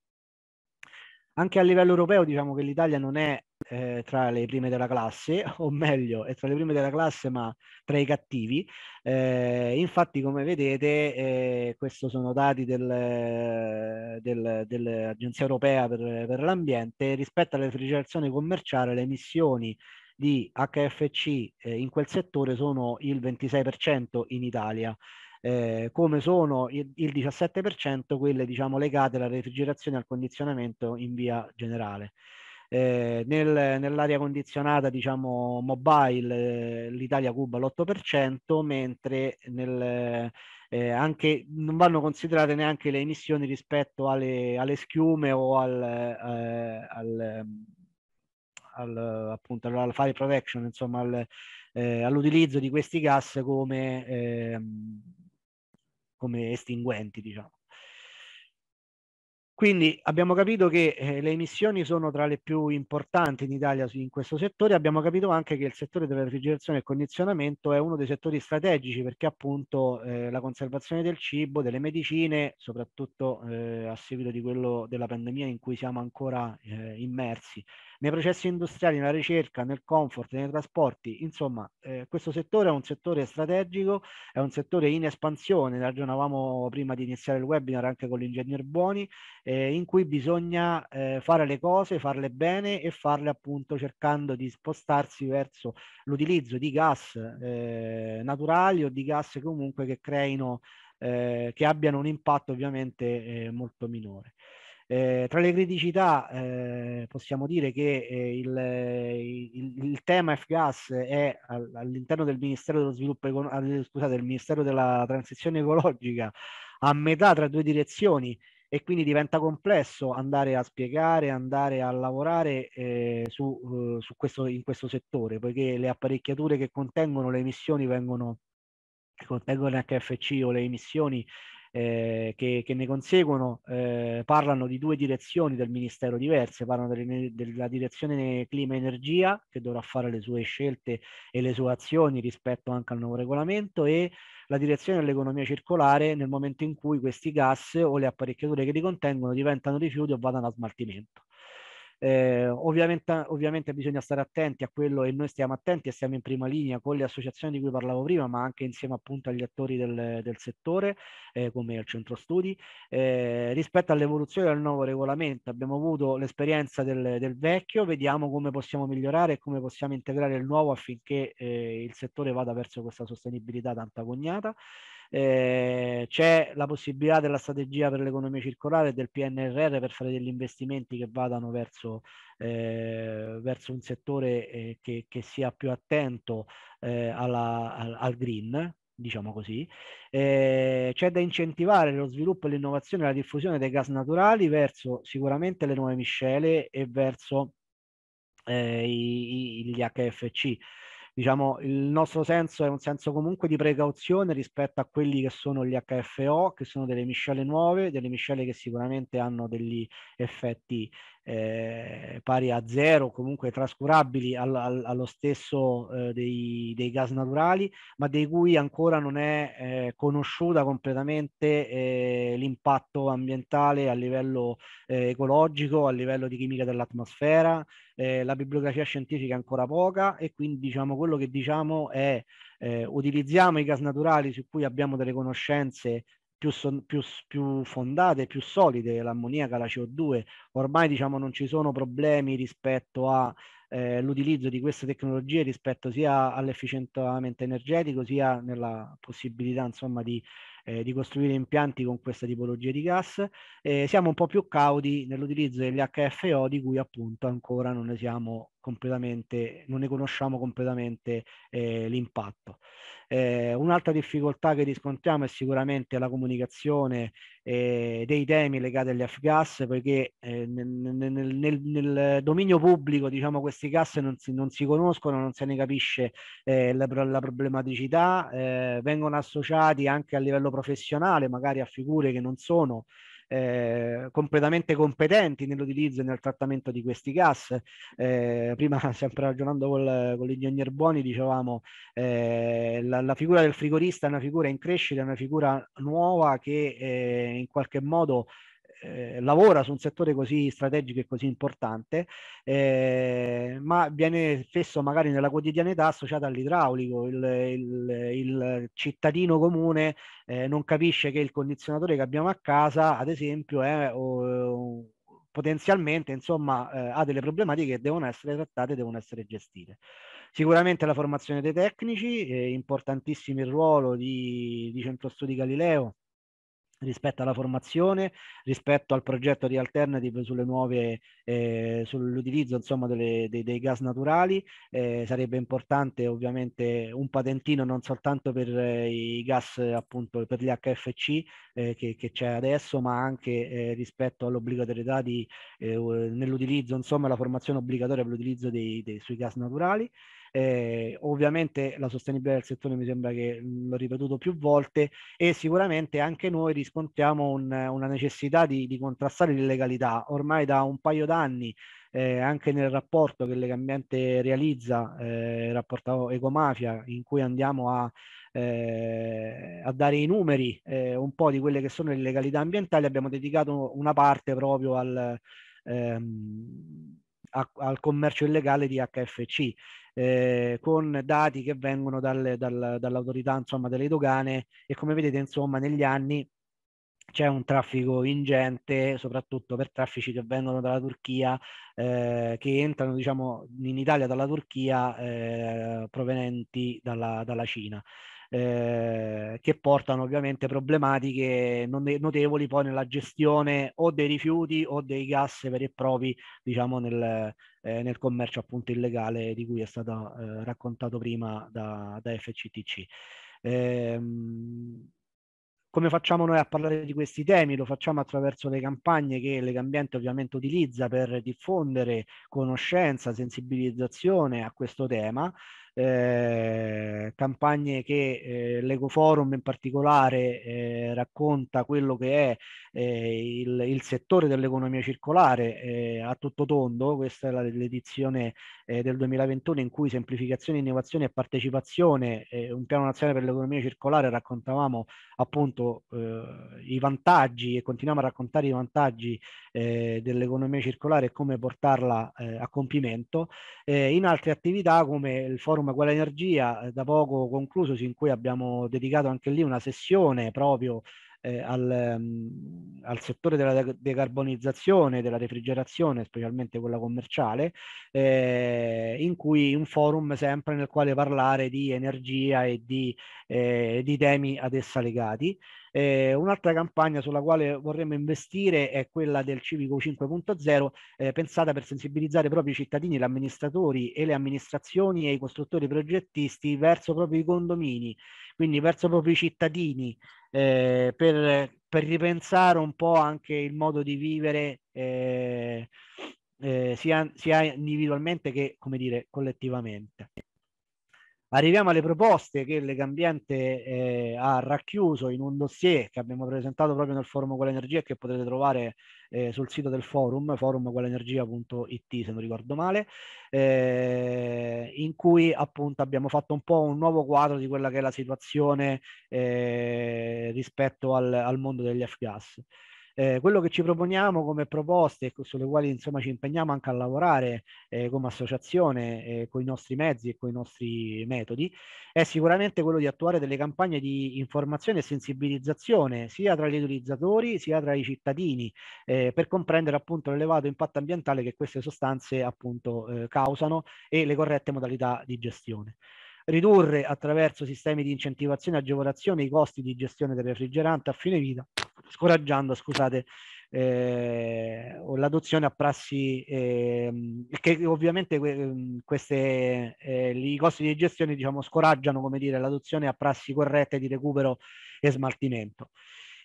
Anche a livello europeo diciamo che l'Italia non è eh, tra le prime della classe, o meglio, è tra le prime della classe ma tra i cattivi. Eh, infatti, come vedete, eh, questi sono dati del, del, dell'Agenzia Europea per, per l'Ambiente, rispetto alla refrigerazione commerciale le emissioni di HFC eh, in quel settore sono il 26% in Italia. Eh, come sono il, il 17% quelle diciamo legate alla refrigerazione e al condizionamento in via generale eh, nel, nell'aria condizionata diciamo mobile eh, l'Italia Cuba l'8% mentre nel, eh, anche, non vanno considerate neanche le emissioni rispetto alle, alle schiume o al, eh, al, al appunto al fire protection insomma al, eh, all'utilizzo di questi gas come, ehm, come estinguenti diciamo quindi abbiamo capito che eh, le emissioni sono tra le più importanti in Italia in questo settore, abbiamo capito anche che il settore della refrigerazione e condizionamento è uno dei settori strategici perché appunto eh, la conservazione del cibo, delle medicine, soprattutto eh, a seguito di quello della pandemia in cui siamo ancora eh, immersi, nei processi industriali, nella ricerca, nel comfort, nei trasporti. Insomma, eh, questo settore è un settore strategico, è un settore in espansione, ragionavamo prima di iniziare il webinar anche con l'ingegner Buoni, eh, in cui bisogna eh, fare le cose, farle bene e farle appunto cercando di spostarsi verso l'utilizzo di gas eh, naturali o di gas comunque che creino, eh, che abbiano un impatto ovviamente eh, molto minore. Eh, tra le criticità eh, possiamo dire che eh, il, eh, il, il, tema F-Gas è all'interno del Ministero dello Sviluppo Economico, ah, eh, scusate, del Ministero della Transizione Ecologica a metà tra due direzioni e quindi diventa complesso andare a spiegare, andare a lavorare eh, su, eh, su questo, in questo settore, poiché le apparecchiature che contengono le emissioni vengono, che contengono l'HFC o le emissioni eh, che, che, ne conseguono eh, parlano di due direzioni del Ministero diverse, parlano delle, della direzione clima energia che dovrà fare le sue scelte e le sue azioni rispetto anche al nuovo regolamento e la direzione dell'economia circolare nel momento in cui questi gas o le apparecchiature che li contengono diventano rifiuti o vadano a smaltimento. Eh, ovviamente, ovviamente, bisogna stare attenti a quello e noi stiamo attenti e stiamo in prima linea con le associazioni di cui parlavo prima, ma anche insieme appunto agli attori del, del settore, eh, come il centro studi. Eh, rispetto all'evoluzione del nuovo regolamento, abbiamo avuto l'esperienza del, del, vecchio, vediamo come possiamo migliorare e come possiamo integrare il nuovo affinché eh, il settore vada verso questa sostenibilità tanto agognata eh, c'è la possibilità della strategia per l'economia circolare e del PNRR per fare degli investimenti che vadano verso, eh, verso un settore eh, che, che, sia più attento eh, alla, al, al green, diciamo così, eh, c'è da incentivare lo sviluppo, l'innovazione e la diffusione dei gas naturali verso sicuramente le nuove miscele e verso eh, i, i, gli HFC diciamo, il nostro senso è un senso comunque di precauzione rispetto a quelli che sono gli HFO, che sono delle miscele nuove, delle miscele che sicuramente hanno degli effetti eh, pari a zero, comunque trascurabili al, al, allo stesso eh, dei, dei, gas naturali, ma dei cui ancora non è eh, conosciuta completamente eh, l'impatto ambientale a livello eh, ecologico, a livello di chimica dell'atmosfera, eh, la bibliografia scientifica è ancora poca e quindi diciamo quello che diciamo è utilizziamo i gas naturali su cui abbiamo delle conoscenze più, son, più, più, fondate, più solide, l'ammoniaca, la CO2, ormai diciamo non ci sono problemi rispetto all'utilizzo eh, di queste tecnologie rispetto sia all'efficientamento energetico sia nella possibilità insomma di, eh, di costruire impianti con questa tipologia di gas. Eh, siamo un po' più cauti nell'utilizzo degli HFO di cui appunto ancora non ne siamo completamente, non ne conosciamo completamente eh, l'impatto. Eh, un'altra difficoltà che riscontriamo è sicuramente la comunicazione eh, dei temi legati agli F-gas, perché eh, nel, nel, nel, dominio pubblico diciamo, questi gas non si, non si conoscono, non se ne capisce eh, la, la, problematicità, eh, vengono associati anche a livello professionale, magari a figure che non sono eh, completamente competenti nell'utilizzo e nel trattamento di questi gas. Eh, prima, sempre ragionando col, con l'ingegner Buoni, dicevamo eh, la, la, figura del frigorista è una figura in crescita, è una figura nuova che eh, in qualche modo eh, lavora su un settore così strategico e così importante, eh, ma viene spesso magari nella quotidianità associata all'idraulico. Il, il, il cittadino comune eh, non capisce che il condizionatore che abbiamo a casa, ad esempio, è... O, potenzialmente insomma eh, ha delle problematiche che devono essere trattate, devono essere gestite. Sicuramente la formazione dei tecnici, eh, importantissimo il ruolo di, di Centro Studi Galileo rispetto alla formazione, rispetto al progetto di alternative sulle nuove, eh, sull'utilizzo insomma, delle, dei, dei, gas naturali. Eh, sarebbe importante ovviamente un patentino non soltanto per eh, i gas appunto per gli HFC eh, che, che, c'è adesso, ma anche eh, rispetto all'obbligatorietà di, nell'utilizzo, insomma la formazione obbligatoria per l'utilizzo dei, dei, sui gas naturali. Eh, ovviamente la sostenibilità del settore mi sembra che mhmm, l'ho ripetuto più volte e sicuramente anche noi riscontriamo un, una necessità di, di contrastare l'illegalità. Ormai da un paio d'anni eh, anche nel rapporto che Legambiente realizza, eh, il rapporto Ecomafia, in cui andiamo a, eh, a dare i numeri eh, un po' di quelle che sono le legalità ambientali, abbiamo dedicato una parte proprio al... Ehm, a, al commercio illegale di HFC eh, con dati che vengono dal, dal, dall'autorità insomma, delle dogane e come vedete insomma negli anni c'è un traffico ingente, soprattutto per traffici che vengono dalla Turchia, eh, che entrano diciamo, in Italia dalla Turchia eh, provenenti dalla, dalla Cina eh, che portano ovviamente problematiche notevoli poi nella gestione o dei rifiuti o dei gas veri e propri diciamo nel, eh, nel commercio appunto illegale di cui è stato eh, raccontato prima da, da FCTC. Ehm, come facciamo noi a parlare di questi temi? Lo facciamo attraverso le campagne che Legambiente ovviamente utilizza per diffondere conoscenza, sensibilizzazione a questo tema. Eh, campagne che eh, l'Ecoforum in particolare eh, racconta quello che è eh, il, il, settore dell'economia circolare eh, a tutto tondo, questa è la, l'edizione del 2021 in cui semplificazione, innovazione e partecipazione, un piano nazionale per l'economia circolare, raccontavamo appunto i vantaggi e continuiamo a raccontare i vantaggi dell'economia circolare e come portarla a compimento. in altre attività come il forum forum Quale Energia, eh, da poco conclusosi, in cui abbiamo dedicato anche lì una sessione proprio eh, al, um, al, settore della decarbonizzazione, della refrigerazione, specialmente quella commerciale, eh, in cui un forum sempre nel quale parlare di energia e di, eh, di temi ad essa legati. Eh, un'altra campagna sulla quale vorremmo investire è quella del Civico 5.0, eh, pensata per sensibilizzare proprio i cittadini, gli amministratori e le amministrazioni e i costruttori progettisti verso proprio i condomini, quindi verso proprio i cittadini, eh, per, per, ripensare un po' anche il modo di vivere eh, eh, sia, sia, individualmente che, come dire, collettivamente. Arriviamo alle proposte che Legambiente eh, ha racchiuso in un dossier che abbiamo presentato proprio nel forum con l'energia e che potrete trovare eh, sul sito del forum, forumqualenergia.it se non ricordo male, eh, in cui appunto abbiamo fatto un po' un nuovo quadro di quella che è la situazione eh, rispetto al, al mondo degli F-gas. Eh, quello che ci proponiamo come proposte e sulle quali insomma ci impegniamo anche a lavorare eh, come associazione eh, con i nostri mezzi e con i nostri metodi è sicuramente quello di attuare delle campagne di informazione e sensibilizzazione sia tra gli utilizzatori sia tra i cittadini eh, per comprendere appunto l'elevato impatto ambientale che queste sostanze appunto eh, causano e le corrette modalità di gestione ridurre attraverso sistemi di incentivazione e agevolazione i costi di gestione del refrigerante a fine vita scoraggiando scusate, eh, l'adozione a prassi eh, che ovviamente que, ehm, queste, eh, i costi di gestione diciamo, scoraggiano come dire, l'adozione a prassi corrette di recupero e smaltimento.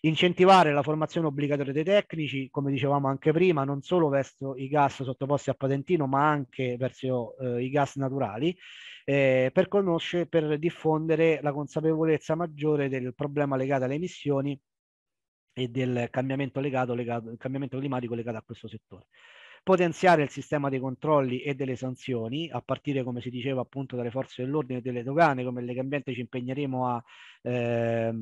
Incentivare la formazione obbligatoria dei tecnici, come dicevamo anche prima, non solo verso i gas sottoposti a patentino, ma anche verso eh, i gas naturali, eh, per conoscere, per diffondere la consapevolezza maggiore del problema legato alle emissioni e del cambiamento, legato, legato, cambiamento climatico legato a questo settore potenziare il sistema dei controlli e delle sanzioni, a partire, come si diceva, appunto dalle forze dell'ordine e delle dogane, come Lega Ambiente ci impegneremo a, eh,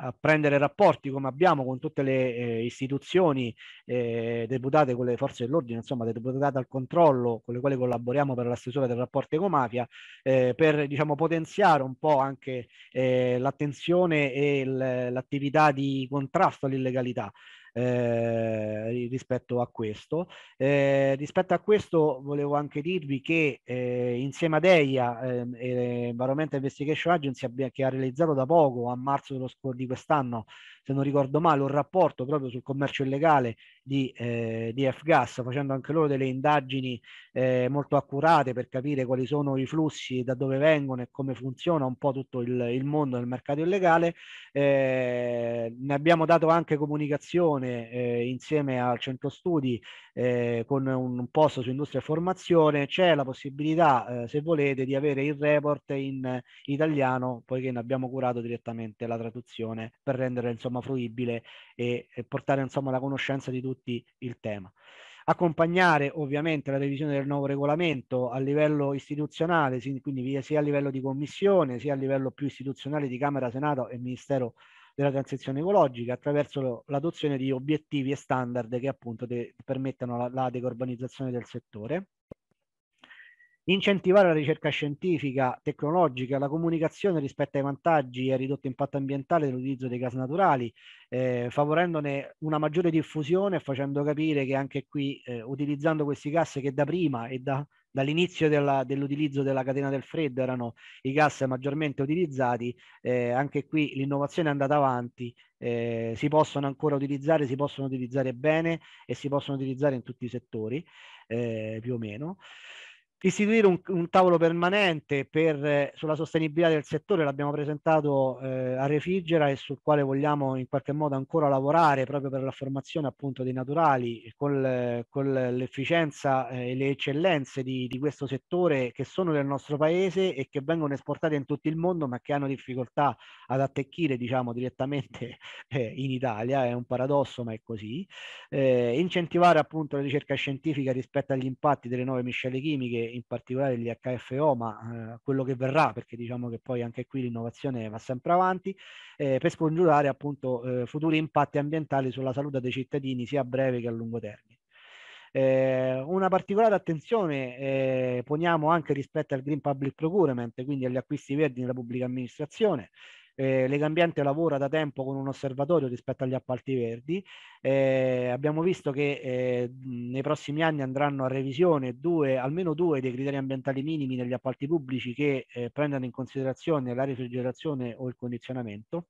a prendere rapporti come abbiamo con tutte le eh, istituzioni eh, deputate con le forze dell'ordine, insomma deputate al controllo, con le quali collaboriamo per la stesura del rapporto ecomafia, eh, per diciamo, potenziare un po' anche eh, l'attenzione e l'attività di contrasto all'illegalità eh, rispetto a questo. Eh, rispetto a questo volevo anche dirvi che eh, insieme ad EIA ehm, e Barometer Investigation Agency abbia, che ha realizzato da poco, a marzo dello, di quest'anno, se non ricordo male, un rapporto proprio sul commercio illegale di, eh, di F-Gas, facendo anche loro delle indagini eh, molto accurate per capire quali sono i flussi, da dove vengono e come funziona un po' tutto il, il mondo del mercato illegale. Eh, ne abbiamo dato anche comunicazione eh, insieme al centro studi eh, con un, posto su industria e formazione, c'è la possibilità, eh, se volete, di avere il report in italiano, poiché ne abbiamo curato direttamente la traduzione per rendere insomma fruibile e, e portare insomma la conoscenza di tutti il tema accompagnare ovviamente la revisione del nuovo regolamento a livello istituzionale, quindi sia a livello di commissione, sia a livello più istituzionale di Camera, Senato e Ministero della transizione ecologica attraverso l'adozione di obiettivi e standard che appunto permettano la, la decarbonizzazione del settore. Incentivare la ricerca scientifica, tecnologica, la comunicazione rispetto ai vantaggi e al ridotto impatto ambientale dell'utilizzo dei gas naturali, eh, favorendone una maggiore diffusione e facendo capire che anche qui, eh, utilizzando questi gas che da prima e da dall'inizio della, dell'utilizzo della catena del freddo erano i gas maggiormente utilizzati, eh, anche qui l'innovazione è andata avanti, eh, si possono ancora utilizzare, si possono utilizzare bene e si possono utilizzare in tutti i settori, eh, più o meno istituire un, un tavolo permanente per, eh, sulla sostenibilità del settore, l'abbiamo presentato eh, a Refigera e sul quale vogliamo in qualche modo ancora lavorare proprio per la formazione appunto dei naturali, con, con l'efficienza eh, e le eccellenze di, di questo settore che sono del nostro paese e che vengono esportate in tutto il mondo ma che hanno difficoltà ad attecchire diciamo direttamente eh, in Italia, è un paradosso ma è così. Eh, incentivare appunto la ricerca scientifica rispetto agli impatti delle nuove miscele chimiche in particolare gli HFO, ma eh, quello che verrà, perché diciamo che poi anche qui l'innovazione va sempre avanti, eh, per scongiurare appunto eh, futuri impatti ambientali sulla salute dei cittadini sia a breve che a lungo termine. Eh, una particolare attenzione eh, poniamo anche rispetto al Green Public Procurement, quindi agli acquisti verdi nella pubblica amministrazione, eh, Legambiente lavora da tempo con un osservatorio rispetto agli appalti verdi. Eh, abbiamo visto che eh, nei prossimi anni andranno a revisione due, almeno due dei criteri ambientali minimi negli appalti pubblici che eh, prendano in considerazione la refrigerazione o il condizionamento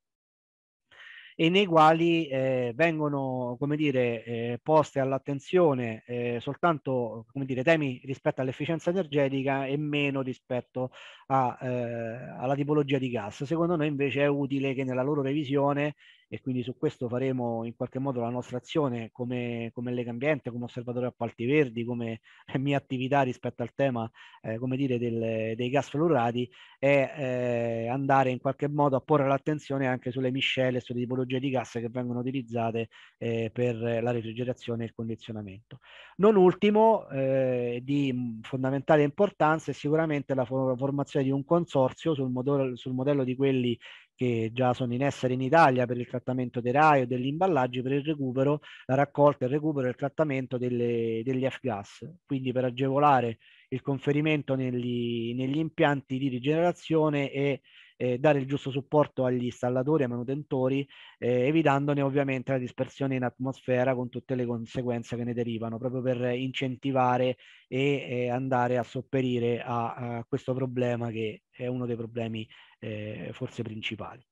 e nei quali eh, vengono come dire, eh, poste all'attenzione eh, soltanto come dire, temi rispetto all'efficienza energetica e meno rispetto a, eh, alla tipologia di gas. Secondo noi invece è utile che nella loro revisione e quindi su questo faremo in qualche modo la nostra azione come, come Lega Ambiente, come Osservatore Appalti Verdi, come mia attività rispetto al tema eh, come dire, del, dei gas fluorati e eh, andare in qualche modo a porre l'attenzione anche sulle miscele, sulle tipologie di gas che vengono utilizzate eh, per la refrigerazione e il condizionamento. Non ultimo, eh, di fondamentale importanza è sicuramente la formazione di un consorzio sul, modello, sul modello di quelli che già sono in essere in Italia per il trattamento dei RAI o degli imballaggi per il recupero, la raccolta, il recupero e il trattamento delle, degli F-gas, quindi per agevolare il conferimento negli, negli impianti di rigenerazione e eh, dare il giusto supporto agli installatori e manutentori, eh, evitandone ovviamente la dispersione in atmosfera con tutte le conseguenze che ne derivano, proprio per incentivare e eh, andare a sopperire a, a, questo problema che è uno dei problemi eh, forse principali.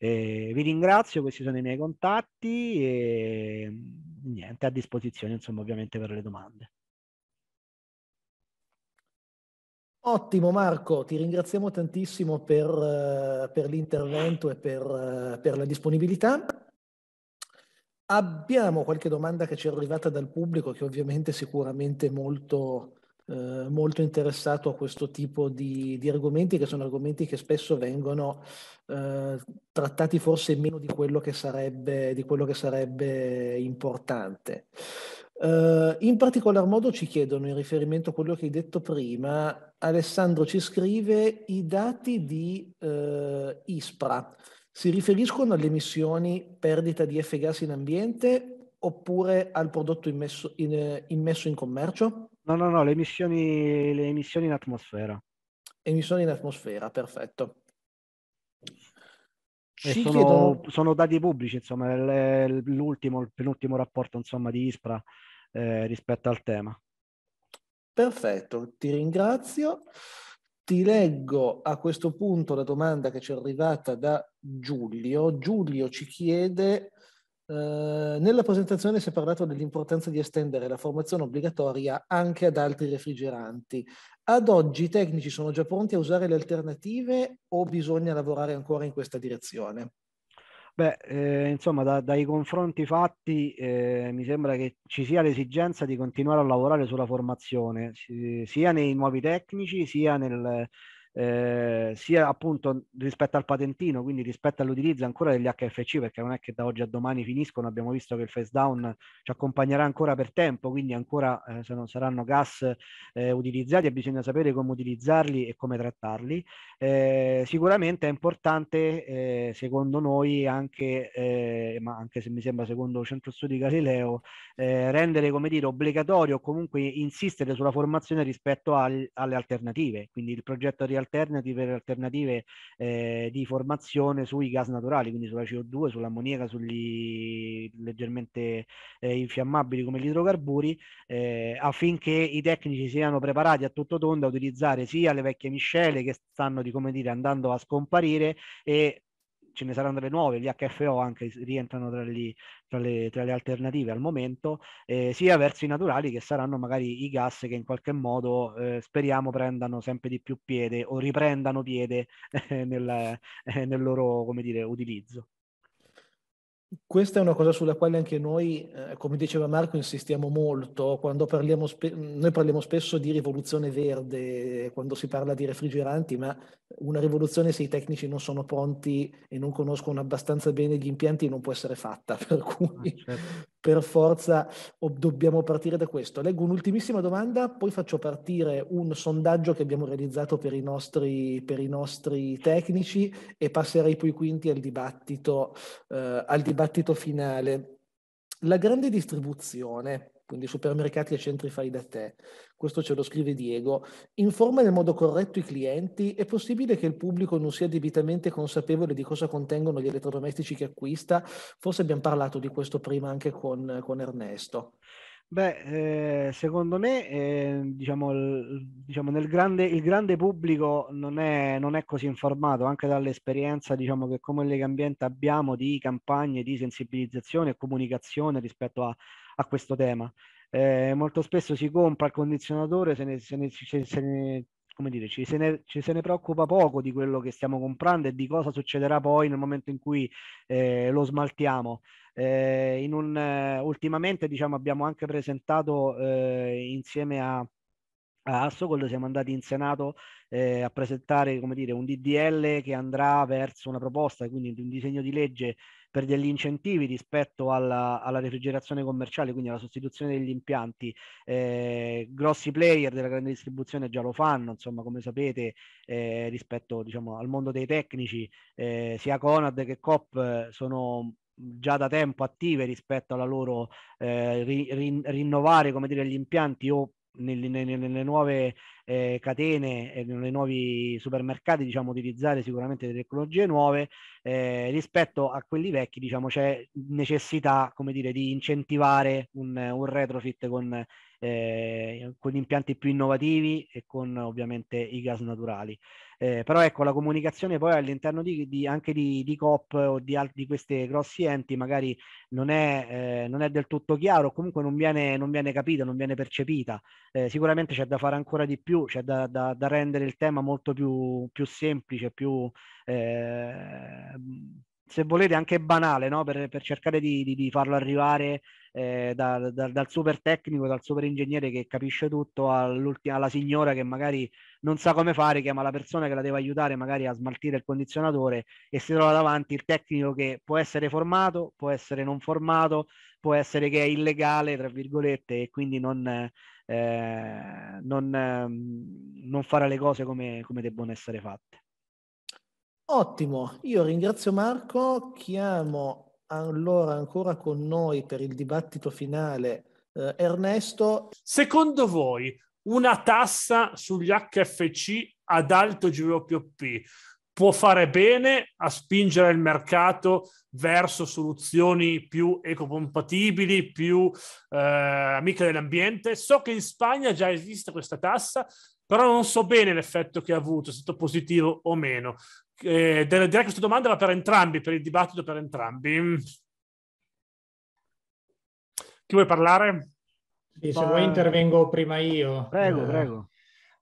Eh, vi ringrazio, questi sono i miei contatti e mm, niente, a disposizione insomma ovviamente per le domande.
Ottimo Marco, ti ringraziamo tantissimo per, eh, per l'intervento e per, eh, per la disponibilità. Abbiamo qualche domanda che ci è arrivata dal pubblico che ovviamente è sicuramente molto, eh, molto interessato a questo tipo di, di, argomenti che sono argomenti che spesso vengono eh, trattati forse meno di quello che sarebbe, quello che sarebbe importante. Uh, in particolar modo ci chiedono, in riferimento a quello che hai detto prima, Alessandro ci scrive i dati di uh, ISPRA si riferiscono alle emissioni perdita di F gas in ambiente oppure al prodotto immesso in, immesso in commercio? No, no, no, le emissioni,
le emissioni in atmosfera.
Emissioni in atmosfera, perfetto.
Sono, chiedono... sono, dati pubblici, insomma, l'ultimo, il penultimo rapporto insomma, di ISPRA eh, rispetto al tema.
Perfetto, ti ringrazio. Ti leggo a questo punto la domanda che ci è arrivata da Giulio. Giulio ci chiede, eh, nella presentazione si è parlato dell'importanza di estendere la formazione obbligatoria anche ad altri refrigeranti. Ad oggi i tecnici sono già pronti a usare le alternative o bisogna lavorare ancora in questa direzione?
Beh, eh, insomma, da, dai confronti fatti eh, mi sembra che ci sia l'esigenza di continuare a lavorare sulla formazione, si, sia nei nuovi tecnici, sia nel, eh, sia appunto rispetto al patentino, quindi rispetto all'utilizzo ancora degli HFC, perché non è che da oggi a domani finiscono, abbiamo visto che il face down ci accompagnerà ancora per tempo, quindi ancora eh, se non saranno gas eh, utilizzati e bisogna sapere come utilizzarli e come trattarli. Eh, sicuramente è importante, eh, secondo noi, anche, eh, ma anche se mi sembra secondo Centro Studi Galileo, rendere come dire obbligatorio o comunque insistere sulla formazione rispetto al, alle alternative, quindi il progetto di alternative per alternative eh, di formazione sui gas naturali, quindi sulla CO2, sull'ammoniaca, sugli leggermente eh, infiammabili come gli idrocarburi, eh, affinché i tecnici siano preparati a tutto tondo a utilizzare sia le vecchie miscele che stanno, di, come dire, andando a scomparire e ce ne saranno delle nuove, gli HFO anche rientrano tra, gli, tra, le, tra le, alternative al momento, eh, sia verso i naturali che saranno magari i gas che in qualche modo eh, speriamo prendano sempre di più piede o riprendano piede eh, nel, eh, nel loro come dire, utilizzo questa è una cosa sulla quale anche noi,
eh, come diceva Marco, insistiamo molto. Quando parliamo spe- noi parliamo spesso di rivoluzione verde, quando si parla di refrigeranti, ma una rivoluzione se i tecnici non sono pronti e non conoscono abbastanza bene gli impianti non può essere fatta. Per ah, cui, ah, certo. per forza, ob- dobbiamo partire da questo. Leggo un'ultimissima domanda, poi faccio partire un sondaggio che abbiamo realizzato per i nostri, per i nostri tecnici e passerei poi quindi al dibattito. Eh, al dibattito dibattito finale. La grande distribuzione, quindi supermercati e centri fai da te, questo ce lo scrive Diego, informa nel modo corretto i clienti, è possibile che il pubblico non sia debitamente consapevole di cosa contengono gli elettrodomestici che acquista, forse abbiamo parlato di questo prima anche con, con Ernesto.
Beh, eh, secondo me, eh, diciamo, il, diciamo grande, il, grande, pubblico non è, non è, così informato, anche dall'esperienza diciamo, che come Lega Ambiente abbiamo di campagne di sensibilizzazione e comunicazione rispetto a, a questo tema. Eh, molto spesso si compra il condizionatore, se ne, se ne, se ne come dire, ci se, ne, ci se, ne, preoccupa poco di quello che stiamo comprando e di cosa succederà poi nel momento in cui eh, lo smaltiamo. Eh, un, eh, ultimamente diciamo, abbiamo anche presentato eh, insieme a a Assocold siamo andati in Senato eh, a presentare come dire, un DDL che andrà verso una proposta, quindi un disegno di legge per degli incentivi rispetto alla, alla refrigerazione commerciale, quindi alla sostituzione degli impianti. Eh, grossi player della grande distribuzione già lo fanno, insomma, come sapete, eh, rispetto diciamo, al mondo dei tecnici, eh, sia Conad che COP eh, sono già da tempo attive rispetto alla loro eh, ri, rin, rinnovare come dire, gli impianti o nelle, nelle, nelle nuove eh, catene e eh, nei nuovi supermercati diciamo, utilizzare sicuramente delle tecnologie nuove, eh, rispetto a quelli vecchi diciamo, c'è necessità come dire, di incentivare un, un retrofit con, eh, con impianti più innovativi e con ovviamente i gas naturali. Eh, però ecco la comunicazione poi all'interno di, di, anche di, di COP o di, di questi grossi enti magari non è, eh, non è del tutto chiaro, comunque non viene, non viene capita, non viene percepita. Eh, sicuramente c'è da fare ancora di più più, cioè da, da, da rendere il tema molto più, più semplice, più, eh, se volete, anche banale, no? per, per, cercare di, di, di farlo arrivare eh, da, dal super tecnico, dal super ingegnere che capisce tutto, alla signora che magari non sa come fare, chiama la persona che la deve aiutare magari a smaltire il condizionatore e si trova davanti il tecnico che può essere formato, può essere non formato, può essere che è illegale, tra virgolette, e quindi non... Eh, eh, non, ehm, non, fare le cose come, come debbono essere fatte.
Ottimo, io ringrazio Marco, chiamo allora ancora con noi per il dibattito
finale eh, Ernesto. Secondo voi una tassa sugli HFC ad alto GWP può fare bene a spingere il mercato verso soluzioni più ecocompatibili, più eh, amiche dell'ambiente. So che in Spagna già esiste questa tassa, però non so bene l'effetto che ha avuto, se è stato positivo o meno. Eh, direi che questa domanda va per entrambi, per il dibattito per entrambi. Chi vuoi parlare? Sì, se vuoi intervengo prima io. Prego, eh, prego.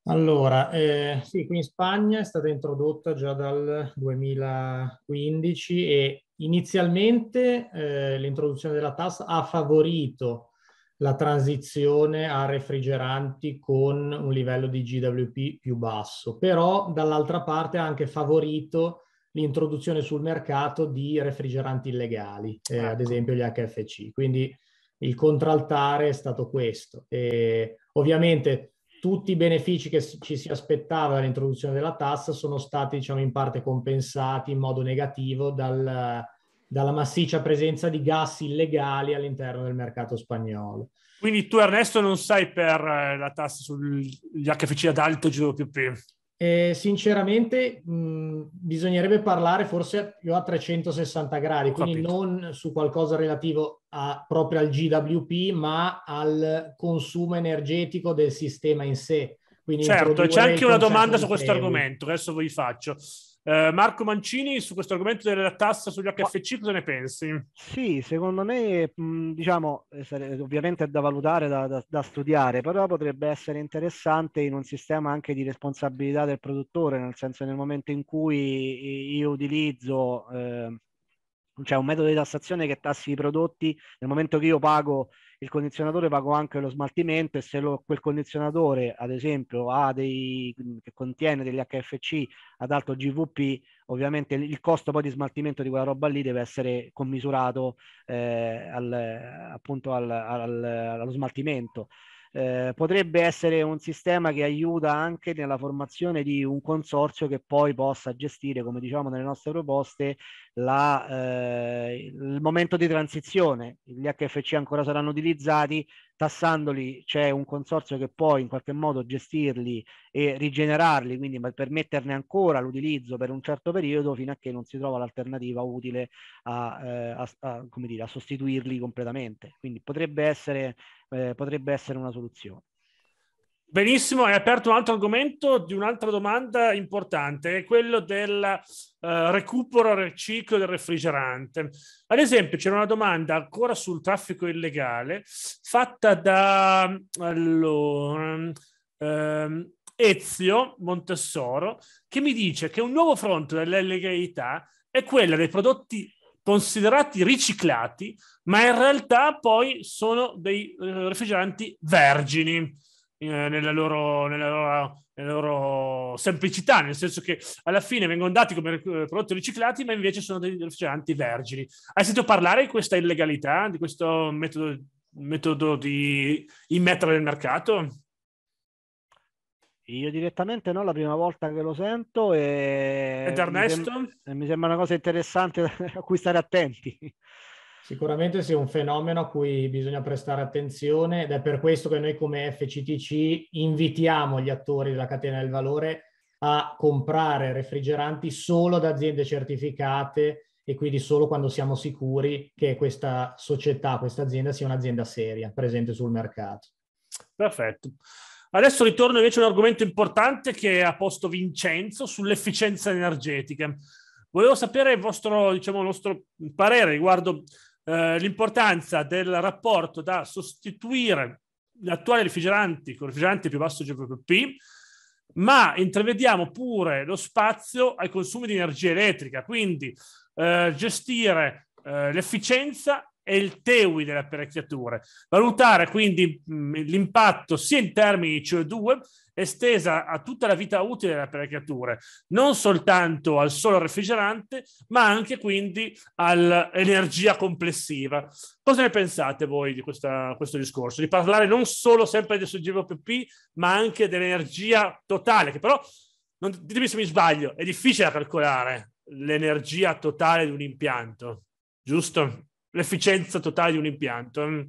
Allora, eh, sì, qui in Spagna è stata introdotta già dal 2015 e inizialmente eh, l'introduzione della TAS ha favorito la transizione a refrigeranti con un livello di GWP più basso, però dall'altra parte ha anche favorito l'introduzione sul mercato di refrigeranti illegali, eh, ecco. ad esempio gli HFC. Quindi il contraltare è stato questo. E, ovviamente tutti i benefici che ci si aspettava dall'introduzione della tassa sono stati diciamo, in parte compensati in modo negativo dal, dalla massiccia presenza di gas illegali all'interno del mercato
spagnolo. Quindi tu Ernesto non sai per eh, la tassa sugli HFC ad alto GWP?
Eh, sinceramente mh, bisognerebbe parlare forse più a 360 gradi, quindi Capito. non su qualcosa relativo a, proprio al GWP, ma al consumo energetico del sistema in sé. Quindi
certo, c'è anche una domanda su questo argomento, adesso vi faccio. Eh, Marco Mancini, su questo argomento della tassa sugli HFC, cosa ne pensi?
Sì, secondo me, diciamo, eh, eh, ovviamente è da valutare, da, da, da studiare, però potrebbe essere interessante in un sistema anche di responsabilità del produttore, nel senso nel momento in cui io utilizzo... Eh, cioè un metodo di tassazione che tassi i prodotti nel momento che io pago il condizionatore pago anche lo smaltimento e se lo, quel condizionatore ad esempio ha dei, che contiene degli HFC ad alto GVP ovviamente il costo poi di smaltimento di quella roba lì deve essere commisurato eh, al, appunto al, al, allo smaltimento eh, potrebbe essere un sistema che aiuta anche nella formazione di un consorzio che poi possa gestire, come diciamo nelle nostre proposte, la, eh, il momento di transizione, gli HFC ancora saranno utilizzati, tassandoli c'è un consorzio che può in qualche modo gestirli e rigenerarli, quindi per permetterne ancora l'utilizzo per un certo periodo fino a che non si trova l'alternativa utile a, eh, a, a, dire, a sostituirli completamente. Quindi potrebbe essere, eh, potrebbe essere una soluzione.
Benissimo, hai aperto un altro argomento di un'altra domanda importante, è quello del uh, recupero del ciclo del refrigerante. Ad esempio, c'era una domanda ancora sul traffico illegale fatta da allora, um, Ezio Montessoro, che mi dice che un nuovo fronte dell'illegalità è quello dei prodotti considerati riciclati, ma in realtà poi sono dei uh, refrigeranti vergini. Eh, nella loro, nella, loro, nella loro, semplicità, nel senso che alla fine vengono dati come eh, prodotti riciclati, ma invece sono dei refrigeranti cioè, vergini. Hai sentito parlare di questa illegalità, di questo metodo, metodo di immettere nel mercato?
Io direttamente no, la prima volta che lo sento e, Ed Ernesto? Mi, sem- mi sembra una cosa interessante a cui stare attenti. Sicuramente
sì, è un fenomeno a cui bisogna prestare attenzione ed è per questo che noi come FCTC invitiamo gli attori della catena del valore a comprare refrigeranti solo da aziende certificate e quindi solo quando siamo sicuri che questa società, questa azienda sia un'azienda seria, presente sul mercato.
Perfetto. Adesso ritorno invece a un argomento importante che ha posto Vincenzo sull'efficienza energetica. Volevo sapere il vostro, diciamo, il nostro parere riguardo eh, l'importanza del rapporto da sostituire gli attuali refrigeranti con refrigeranti più basso GWP, ma intravediamo pure lo spazio ai consumi di energia elettrica, quindi eh, gestire eh, l'efficienza e il TEWI delle apparecchiature. Valutare quindi mh, mm, l'impatto sia in termini cioè di CO2 estesa a tutta la vita utile delle apparecchiature, non soltanto al solo refrigerante, ma anche quindi all'energia complessiva. Cosa ne pensate voi di questa, questo discorso? Di parlare non solo sempre del GVP, ma anche dell'energia totale, che però, non, ditemi se mi sbaglio, è difficile da calcolare l'energia totale di un impianto, giusto? l'efficienza totale di un impianto. Mm.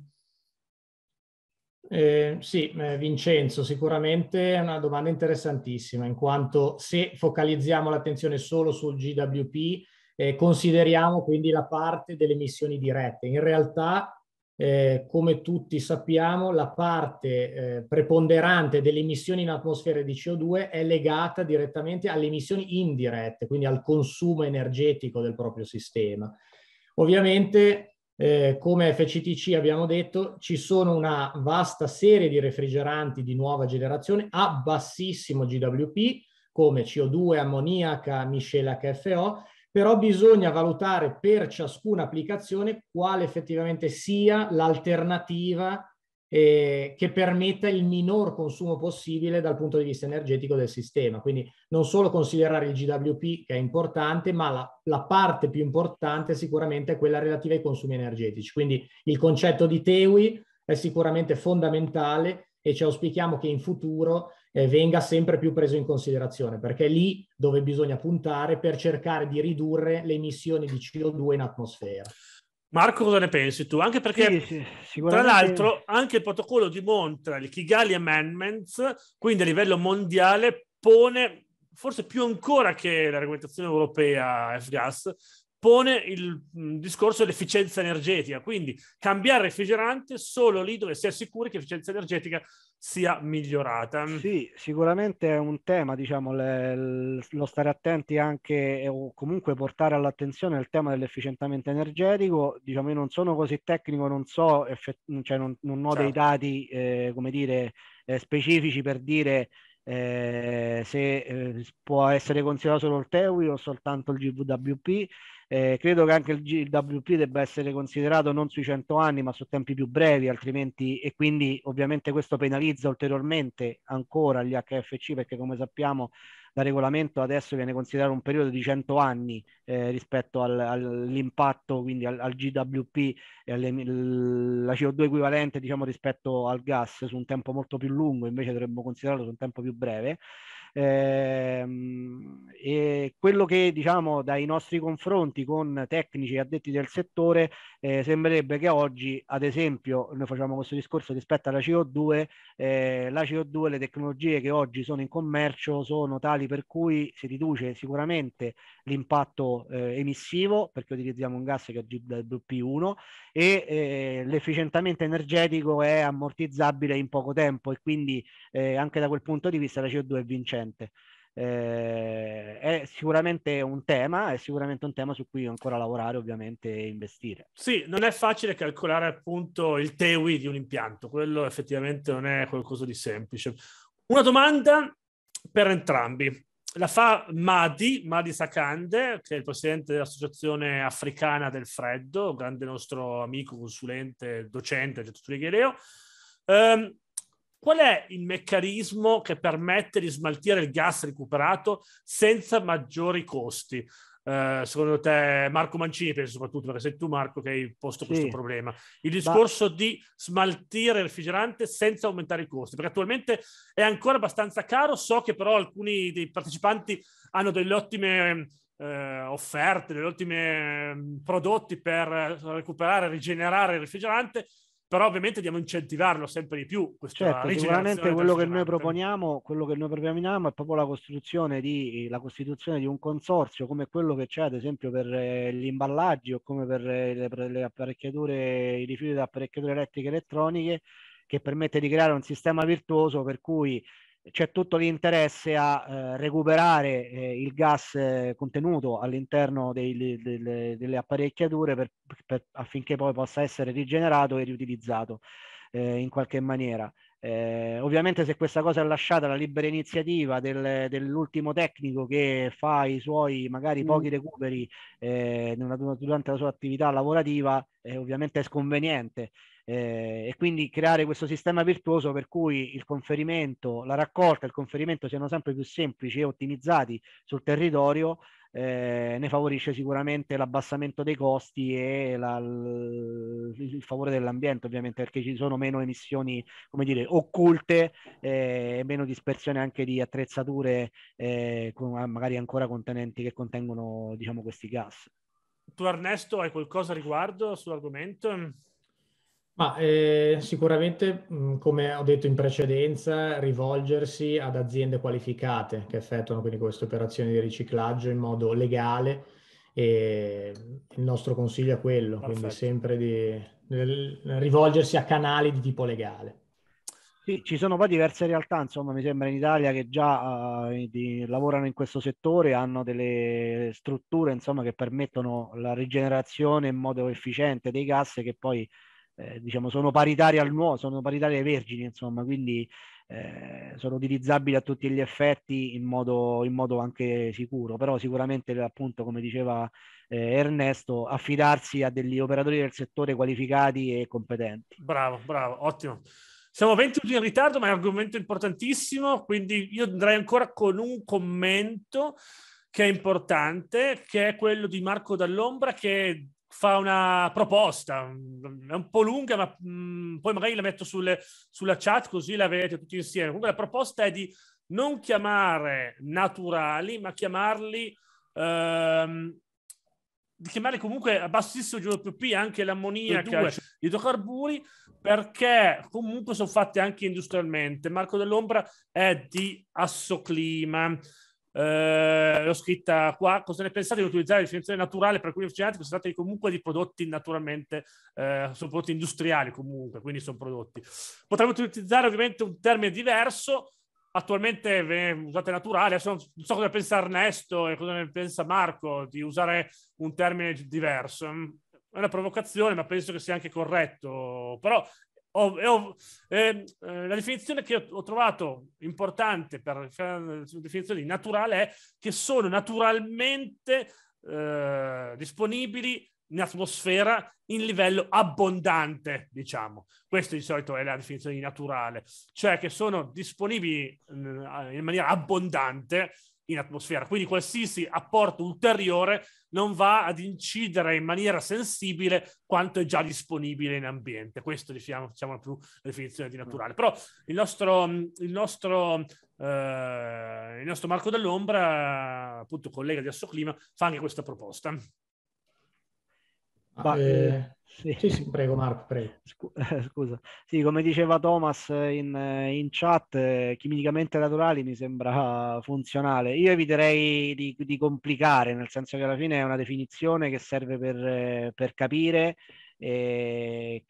Eh, sì, eh, Vincenzo, sicuramente è una domanda interessantissima, in quanto se focalizziamo l'attenzione solo sul GWP, eh, consideriamo quindi la parte delle emissioni dirette. In realtà, eh, come tutti sappiamo, la parte eh, preponderante delle emissioni in atmosfera di CO2 è legata direttamente alle emissioni indirette, quindi al consumo energetico del proprio sistema. Ovviamente eh, come FCTC abbiamo detto, ci sono una vasta serie di refrigeranti di nuova generazione a bassissimo GWP, come CO2, ammoniaca, miscela HFO, però bisogna valutare per ciascuna applicazione quale effettivamente sia l'alternativa eh, che permetta il minor consumo possibile dal punto di vista energetico del sistema. Quindi non solo considerare il GWP che è importante, ma la, la parte più importante sicuramente è quella relativa ai consumi energetici. Quindi il concetto di TEWI è sicuramente fondamentale e ci auspichiamo che in futuro eh, venga sempre più preso in considerazione, perché è lì dove bisogna puntare per cercare di ridurre le emissioni
di CO2 in atmosfera. Marco, cosa ne pensi tu? Anche perché, sì, sì, tra l'altro, anche il protocollo di Montra, il Kigali Amendments, quindi a livello mondiale, pone forse più ancora che la regolamentazione europea F-Gas, pone il mm, discorso dell'efficienza energetica, quindi cambiare refrigerante solo lì dove si è sicuri che l'efficienza energetica sia migliorata. Sì, sicuramente
è un tema, diciamo, le, lo stare attenti anche o comunque portare all'attenzione il tema dell'efficientamento energetico. Diciamo, io non sono così tecnico, non so, effett- cioè non, non ho certo. dei dati, eh, come dire, eh, specifici per dire eh, se eh, può essere considerato solo il TEWI o soltanto il GWP eh, credo che anche il, il, WP debba essere considerato non sui 100 anni, ma su tempi più brevi, altrimenti, e quindi ovviamente questo penalizza ulteriormente ancora gli HFC, perché come sappiamo da regolamento adesso viene considerato un periodo di 100 anni eh, rispetto al, all'impatto, quindi al, al GWP, e alla CO2 equivalente diciamo, rispetto al gas su un tempo molto più lungo, invece dovremmo considerarlo su un tempo più breve. Ehm, e quello che diciamo dai nostri confronti con tecnici e addetti del settore eh, sembrerebbe che oggi, ad esempio, noi facciamo questo discorso rispetto alla CO2, eh, la CO2, le tecnologie che oggi sono in commercio sono tali per cui si riduce sicuramente l'impatto eh, emissivo perché utilizziamo un gas che è GWP1 e eh, l'efficientamento energetico è ammortizzabile in poco tempo e quindi eh, anche da quel punto di vista la CO2 è vincente sicuramente. Eh, è sicuramente un tema, è sicuramente un tema su
cui ancora lavorare ovviamente e investire. Sì, non è facile calcolare appunto il TEWI di un impianto, quello effettivamente non è qualcosa di semplice. Una domanda per entrambi. La fa Madi, Madi Sakande, che è il presidente dell'Associazione Africana del Freddo, grande nostro amico, consulente, docente, Getto Trigheleo. Um, ehm, Qual è il meccanismo che permette di smaltire il gas recuperato senza maggiori costi? Uh, secondo te, Marco Mancini, penso soprattutto perché sei tu, Marco, che hai posto sì. questo problema. Il discorso Ma... di smaltire il refrigerante senza aumentare i costi, perché attualmente è ancora abbastanza caro. So che però alcuni dei partecipanti hanno delle ottime. Eh, offerte, delle ottime mm, prodotti per recuperare, e rigenerare il refrigerante, però ovviamente dobbiamo incentivarlo sempre di più. Certo, sicuramente quello che, noi
proponiamo, quello che noi proponiamo è proprio la costruzione di, la costituzione di un consorzio come quello che c'è ad esempio per eh, gli imballaggi o come per eh, le, per le apparecchiature, i rifiuti da apparecchiature elettriche e elettroniche che permette di creare un sistema virtuoso per cui c'è tutto l'interesse a eh, recuperare eh, il gas eh, contenuto all'interno delle, delle, apparecchiature per, per, affinché poi possa essere rigenerato e riutilizzato eh, in qualche maniera. Eh, ovviamente se questa cosa è lasciata alla libera iniziativa del, dell'ultimo tecnico che fa i suoi magari mm. pochi recuperi nella, durante la sua attività lavorativa, ovviamente è sconveniente eh, e quindi creare questo sistema virtuoso per cui il conferimento, la raccolta e il conferimento siano sempre più semplici e ottimizzati sul territorio, eh, ne favorisce sicuramente l'abbassamento dei costi e la, l, il favore dell'ambiente, ovviamente, perché ci sono meno emissioni, come dire, occulte eh, e meno dispersione anche di attrezzature eh, con, magari ancora contenenti che contengono, diciamo, questi gas.
Tu Ernesto hai qualcosa a riguardo sull'argomento?
Ma eh,
sicuramente, mh, come ho detto in precedenza, rivolgersi ad aziende qualificate che effettuano quindi queste operazioni di riciclaggio in modo legale. E il nostro consiglio è quello, Perfetto. quindi sempre di,
di rivolgersi a canali di tipo legale. Sì, ci sono poi diverse realtà, insomma, mi sembra in Italia che già uh, di, lavorano in questo settore, hanno delle strutture, insomma, che permettono la rigenerazione in modo efficiente dei gas che poi eh, diciamo, sono paritari al nuovo, sono paritari ai vergini, insomma, quindi eh, sono utilizzabili a tutti gli effetti in modo, in modo anche sicuro, però sicuramente appunto come diceva eh, Ernesto, affidarsi a degli operatori del settore qualificati e competenti.
Bravo, bravo, ottimo. Siamo 20 minuti in ritardo, ma è un argomento importantissimo, quindi io andrei ancora con un commento che è importante, che è quello di Marco Dall'Ombra, che fa una proposta, è un po' lunga, ma mh, mm, poi magari la metto sul, sulla chat così la vedete tutti insieme. Comunque la proposta è di non chiamare naturali, ma chiamarli, ehm, di chiamarli comunque a bassissimo giro anche l'ammoniaca, cioè, gli idrocarburi, perché comunque sono fatte anche industrialmente. Marco dell'Ombra è di Assoclima. Eh, l'ho scritta qua. Cosa ne pensate di utilizzare la definizione naturale per alcuni affezionati? Si tratta comunque di prodotti naturalmente, eh, sono prodotti industriali comunque, quindi sono prodotti. Potremmo utilizzare ovviamente un termine diverso. Attualmente viene usate naturale, adesso non so cosa pensa Ernesto e cosa ne pensa Marco di usare un termine diverso. È una provocazione, ma penso che sia anche corretto. Però ho, ho, eh, la definizione che ho, ho trovato importante per cioè, la definizione di naturale è che sono naturalmente eh, disponibili in atmosfera in livello abbondante, diciamo. Questa di solito è la definizione di naturale, cioè che sono disponibili mm, in maniera abbondante in atmosfera. Quindi qualsiasi apporto ulteriore non va ad incidere in maniera sensibile quanto è già disponibile in ambiente. Questo diciamo, diciamo più la definizione di naturale. Però il nostro, il nostro, eh, il nostro Marco dell'Ombra, appunto collega di Assoclima, fa anche questa proposta. Ah, ba- eh, eh,
sì. sì. sì, prego Marco, prego. Eh,
scusa. Sì, come diceva Thomas eh, in, in chat, chimicamente naturali mi sembra funzionale. Io eviterei di, di, complicare, nel senso che alla fine è una definizione che serve per, per capire e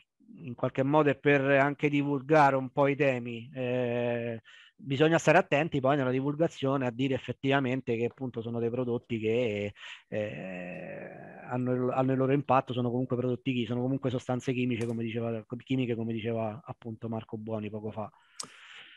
in qualche modo è per anche divulgare un po' i temi. Eh, bisogna stare attenti poi nella divulgazione a dire effettivamente che appunto sono dei prodotti che eh, hanno, hanno, il loro impatto, sono comunque prodotti sono comunque sostanze chimiche come diceva, chimiche, come diceva appunto Marco Buoni poco fa.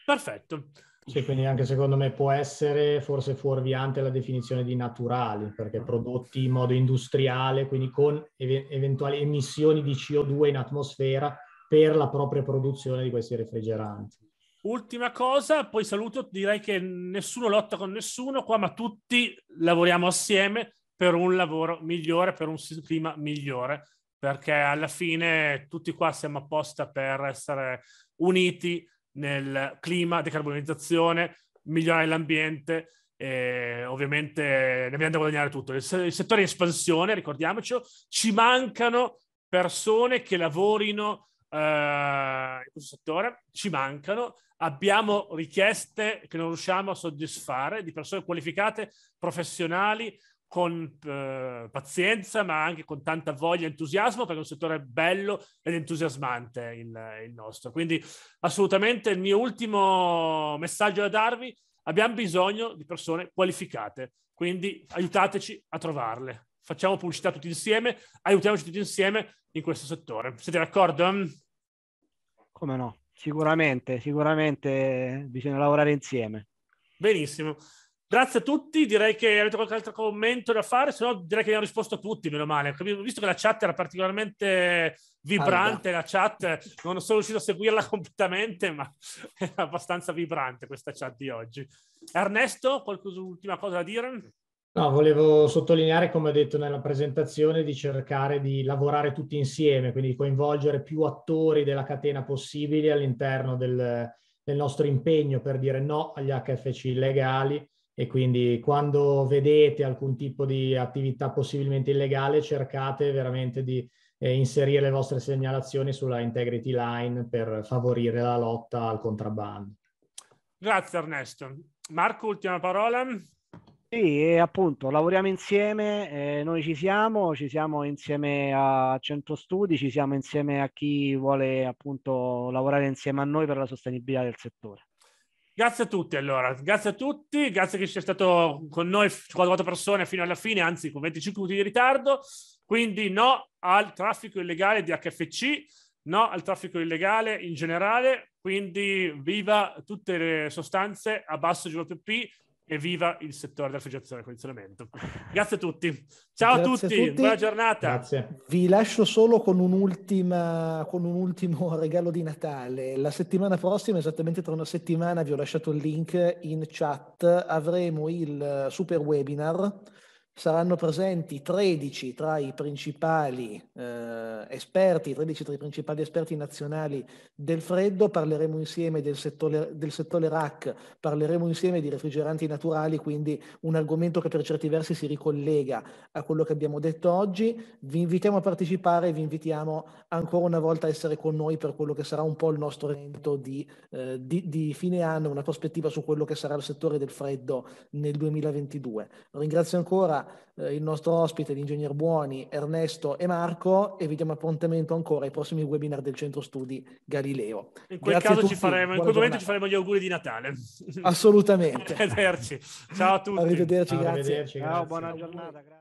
Perfetto. Sì, quindi anche secondo me può essere forse fuorviante la definizione di naturali, perché mm. prodotti in modo industriale, quindi con ev- eventuali emissioni di CO2 in atmosfera per la propria produzione di questi refrigeranti.
Ultima cosa, poi saluto, direi che nessuno lotta con nessuno qua, ma tutti lavoriamo assieme per un lavoro migliore, per un clima migliore, perché alla fine tutti qua siamo apposta per essere uniti nel clima, decarbonizzazione, migliorare l'ambiente e ovviamente ne abbiamo da guadagnare tutto. Il settore è espansione, ricordiamocelo, ci mancano persone che lavorino eh, in questo settore, ci mancano, abbiamo richieste che non riusciamo a soddisfare di persone qualificate, professionali, con eh, pazienza, ma anche con tanta voglia e entusiasmo, perché è un settore bello ed entusiasmante il, il nostro. Quindi assolutamente il mio ultimo messaggio da darvi, abbiamo bisogno di persone qualificate, quindi aiutateci a trovarle facciamo pubblicità tutti insieme, aiutiamoci tutti insieme in questo settore. Siete d'accordo?
Come no, sicuramente, sicuramente bisogna lavorare insieme.
Benissimo. Grazie a tutti, direi che avete qualche altro commento da fare, se no direi che abbiamo risposto a tutti, meno male. Ho visto che la chat era particolarmente vibrante, Alba. la chat, non sono riuscito a seguirla completamente, ma è abbastanza vibrante questa chat di oggi. Ernesto, qualcosa, ultima cosa da dire?
No, volevo sottolineare, come ho detto nella presentazione, di cercare di lavorare tutti insieme, quindi di coinvolgere più attori della catena possibile all'interno del, del nostro impegno per dire no agli HFC illegali e quindi quando vedete alcun tipo di attività possibilmente illegale cercate veramente di eh, inserire le vostre segnalazioni sulla Integrity Line
per favorire la lotta al
contrabbando.
Grazie Ernesto. Marco, ultima parola.
Sì, e appunto lavoriamo insieme, eh, noi ci siamo, ci siamo insieme a Centro Studi, ci siamo insieme a chi vuole appunto lavorare insieme a noi per la sostenibilità del settore.
Grazie a tutti allora, grazie a tutti, grazie che sia stato con noi 4 persone fino alla fine, anzi con 25 minuti di ritardo, quindi no al traffico illegale di HFC, no al traffico illegale in generale, quindi viva tutte le sostanze a basso GOPP e viva il settore della suggestione e condizionamento. Grazie a tutti. Ciao a tutti. a tutti, buona giornata. Grazie.
Vi lascio solo con, con un ultimo regalo di Natale. La settimana prossima, esattamente tra una settimana, vi ho lasciato il link in chat, avremo il eh, super webinar saranno presenti 13 tra i principali eh, esperti, 13 tra i principali esperti nazionali del freddo, parleremo insieme del settore, del settore RAC, parleremo insieme di refrigeranti naturali, quindi un argomento che per certi versi si ricollega a quello che abbiamo detto oggi. Vi invitiamo a partecipare, e vi invitiamo ancora una volta a essere con noi per quello che sarà un po' il nostro evento di, eh, di, di fine anno, una prospettiva su quello che sarà il settore del freddo nel 2022. Ringrazio ancora eh, il nostro ospite, l'ingegner Buoni, Ernesto e Marco e vi diamo appuntamento ancora ai prossimi webinar del Centro Studi Galileo.
In quel Grazie caso ci faremo, in quel momento ci faremo gli auguri di Natale. Assolutamente. Arrivederci. Ciao a
tutti. Arrivederci, Arrivederci grazie. grazie. Ciao,
buona giornata. Grazie.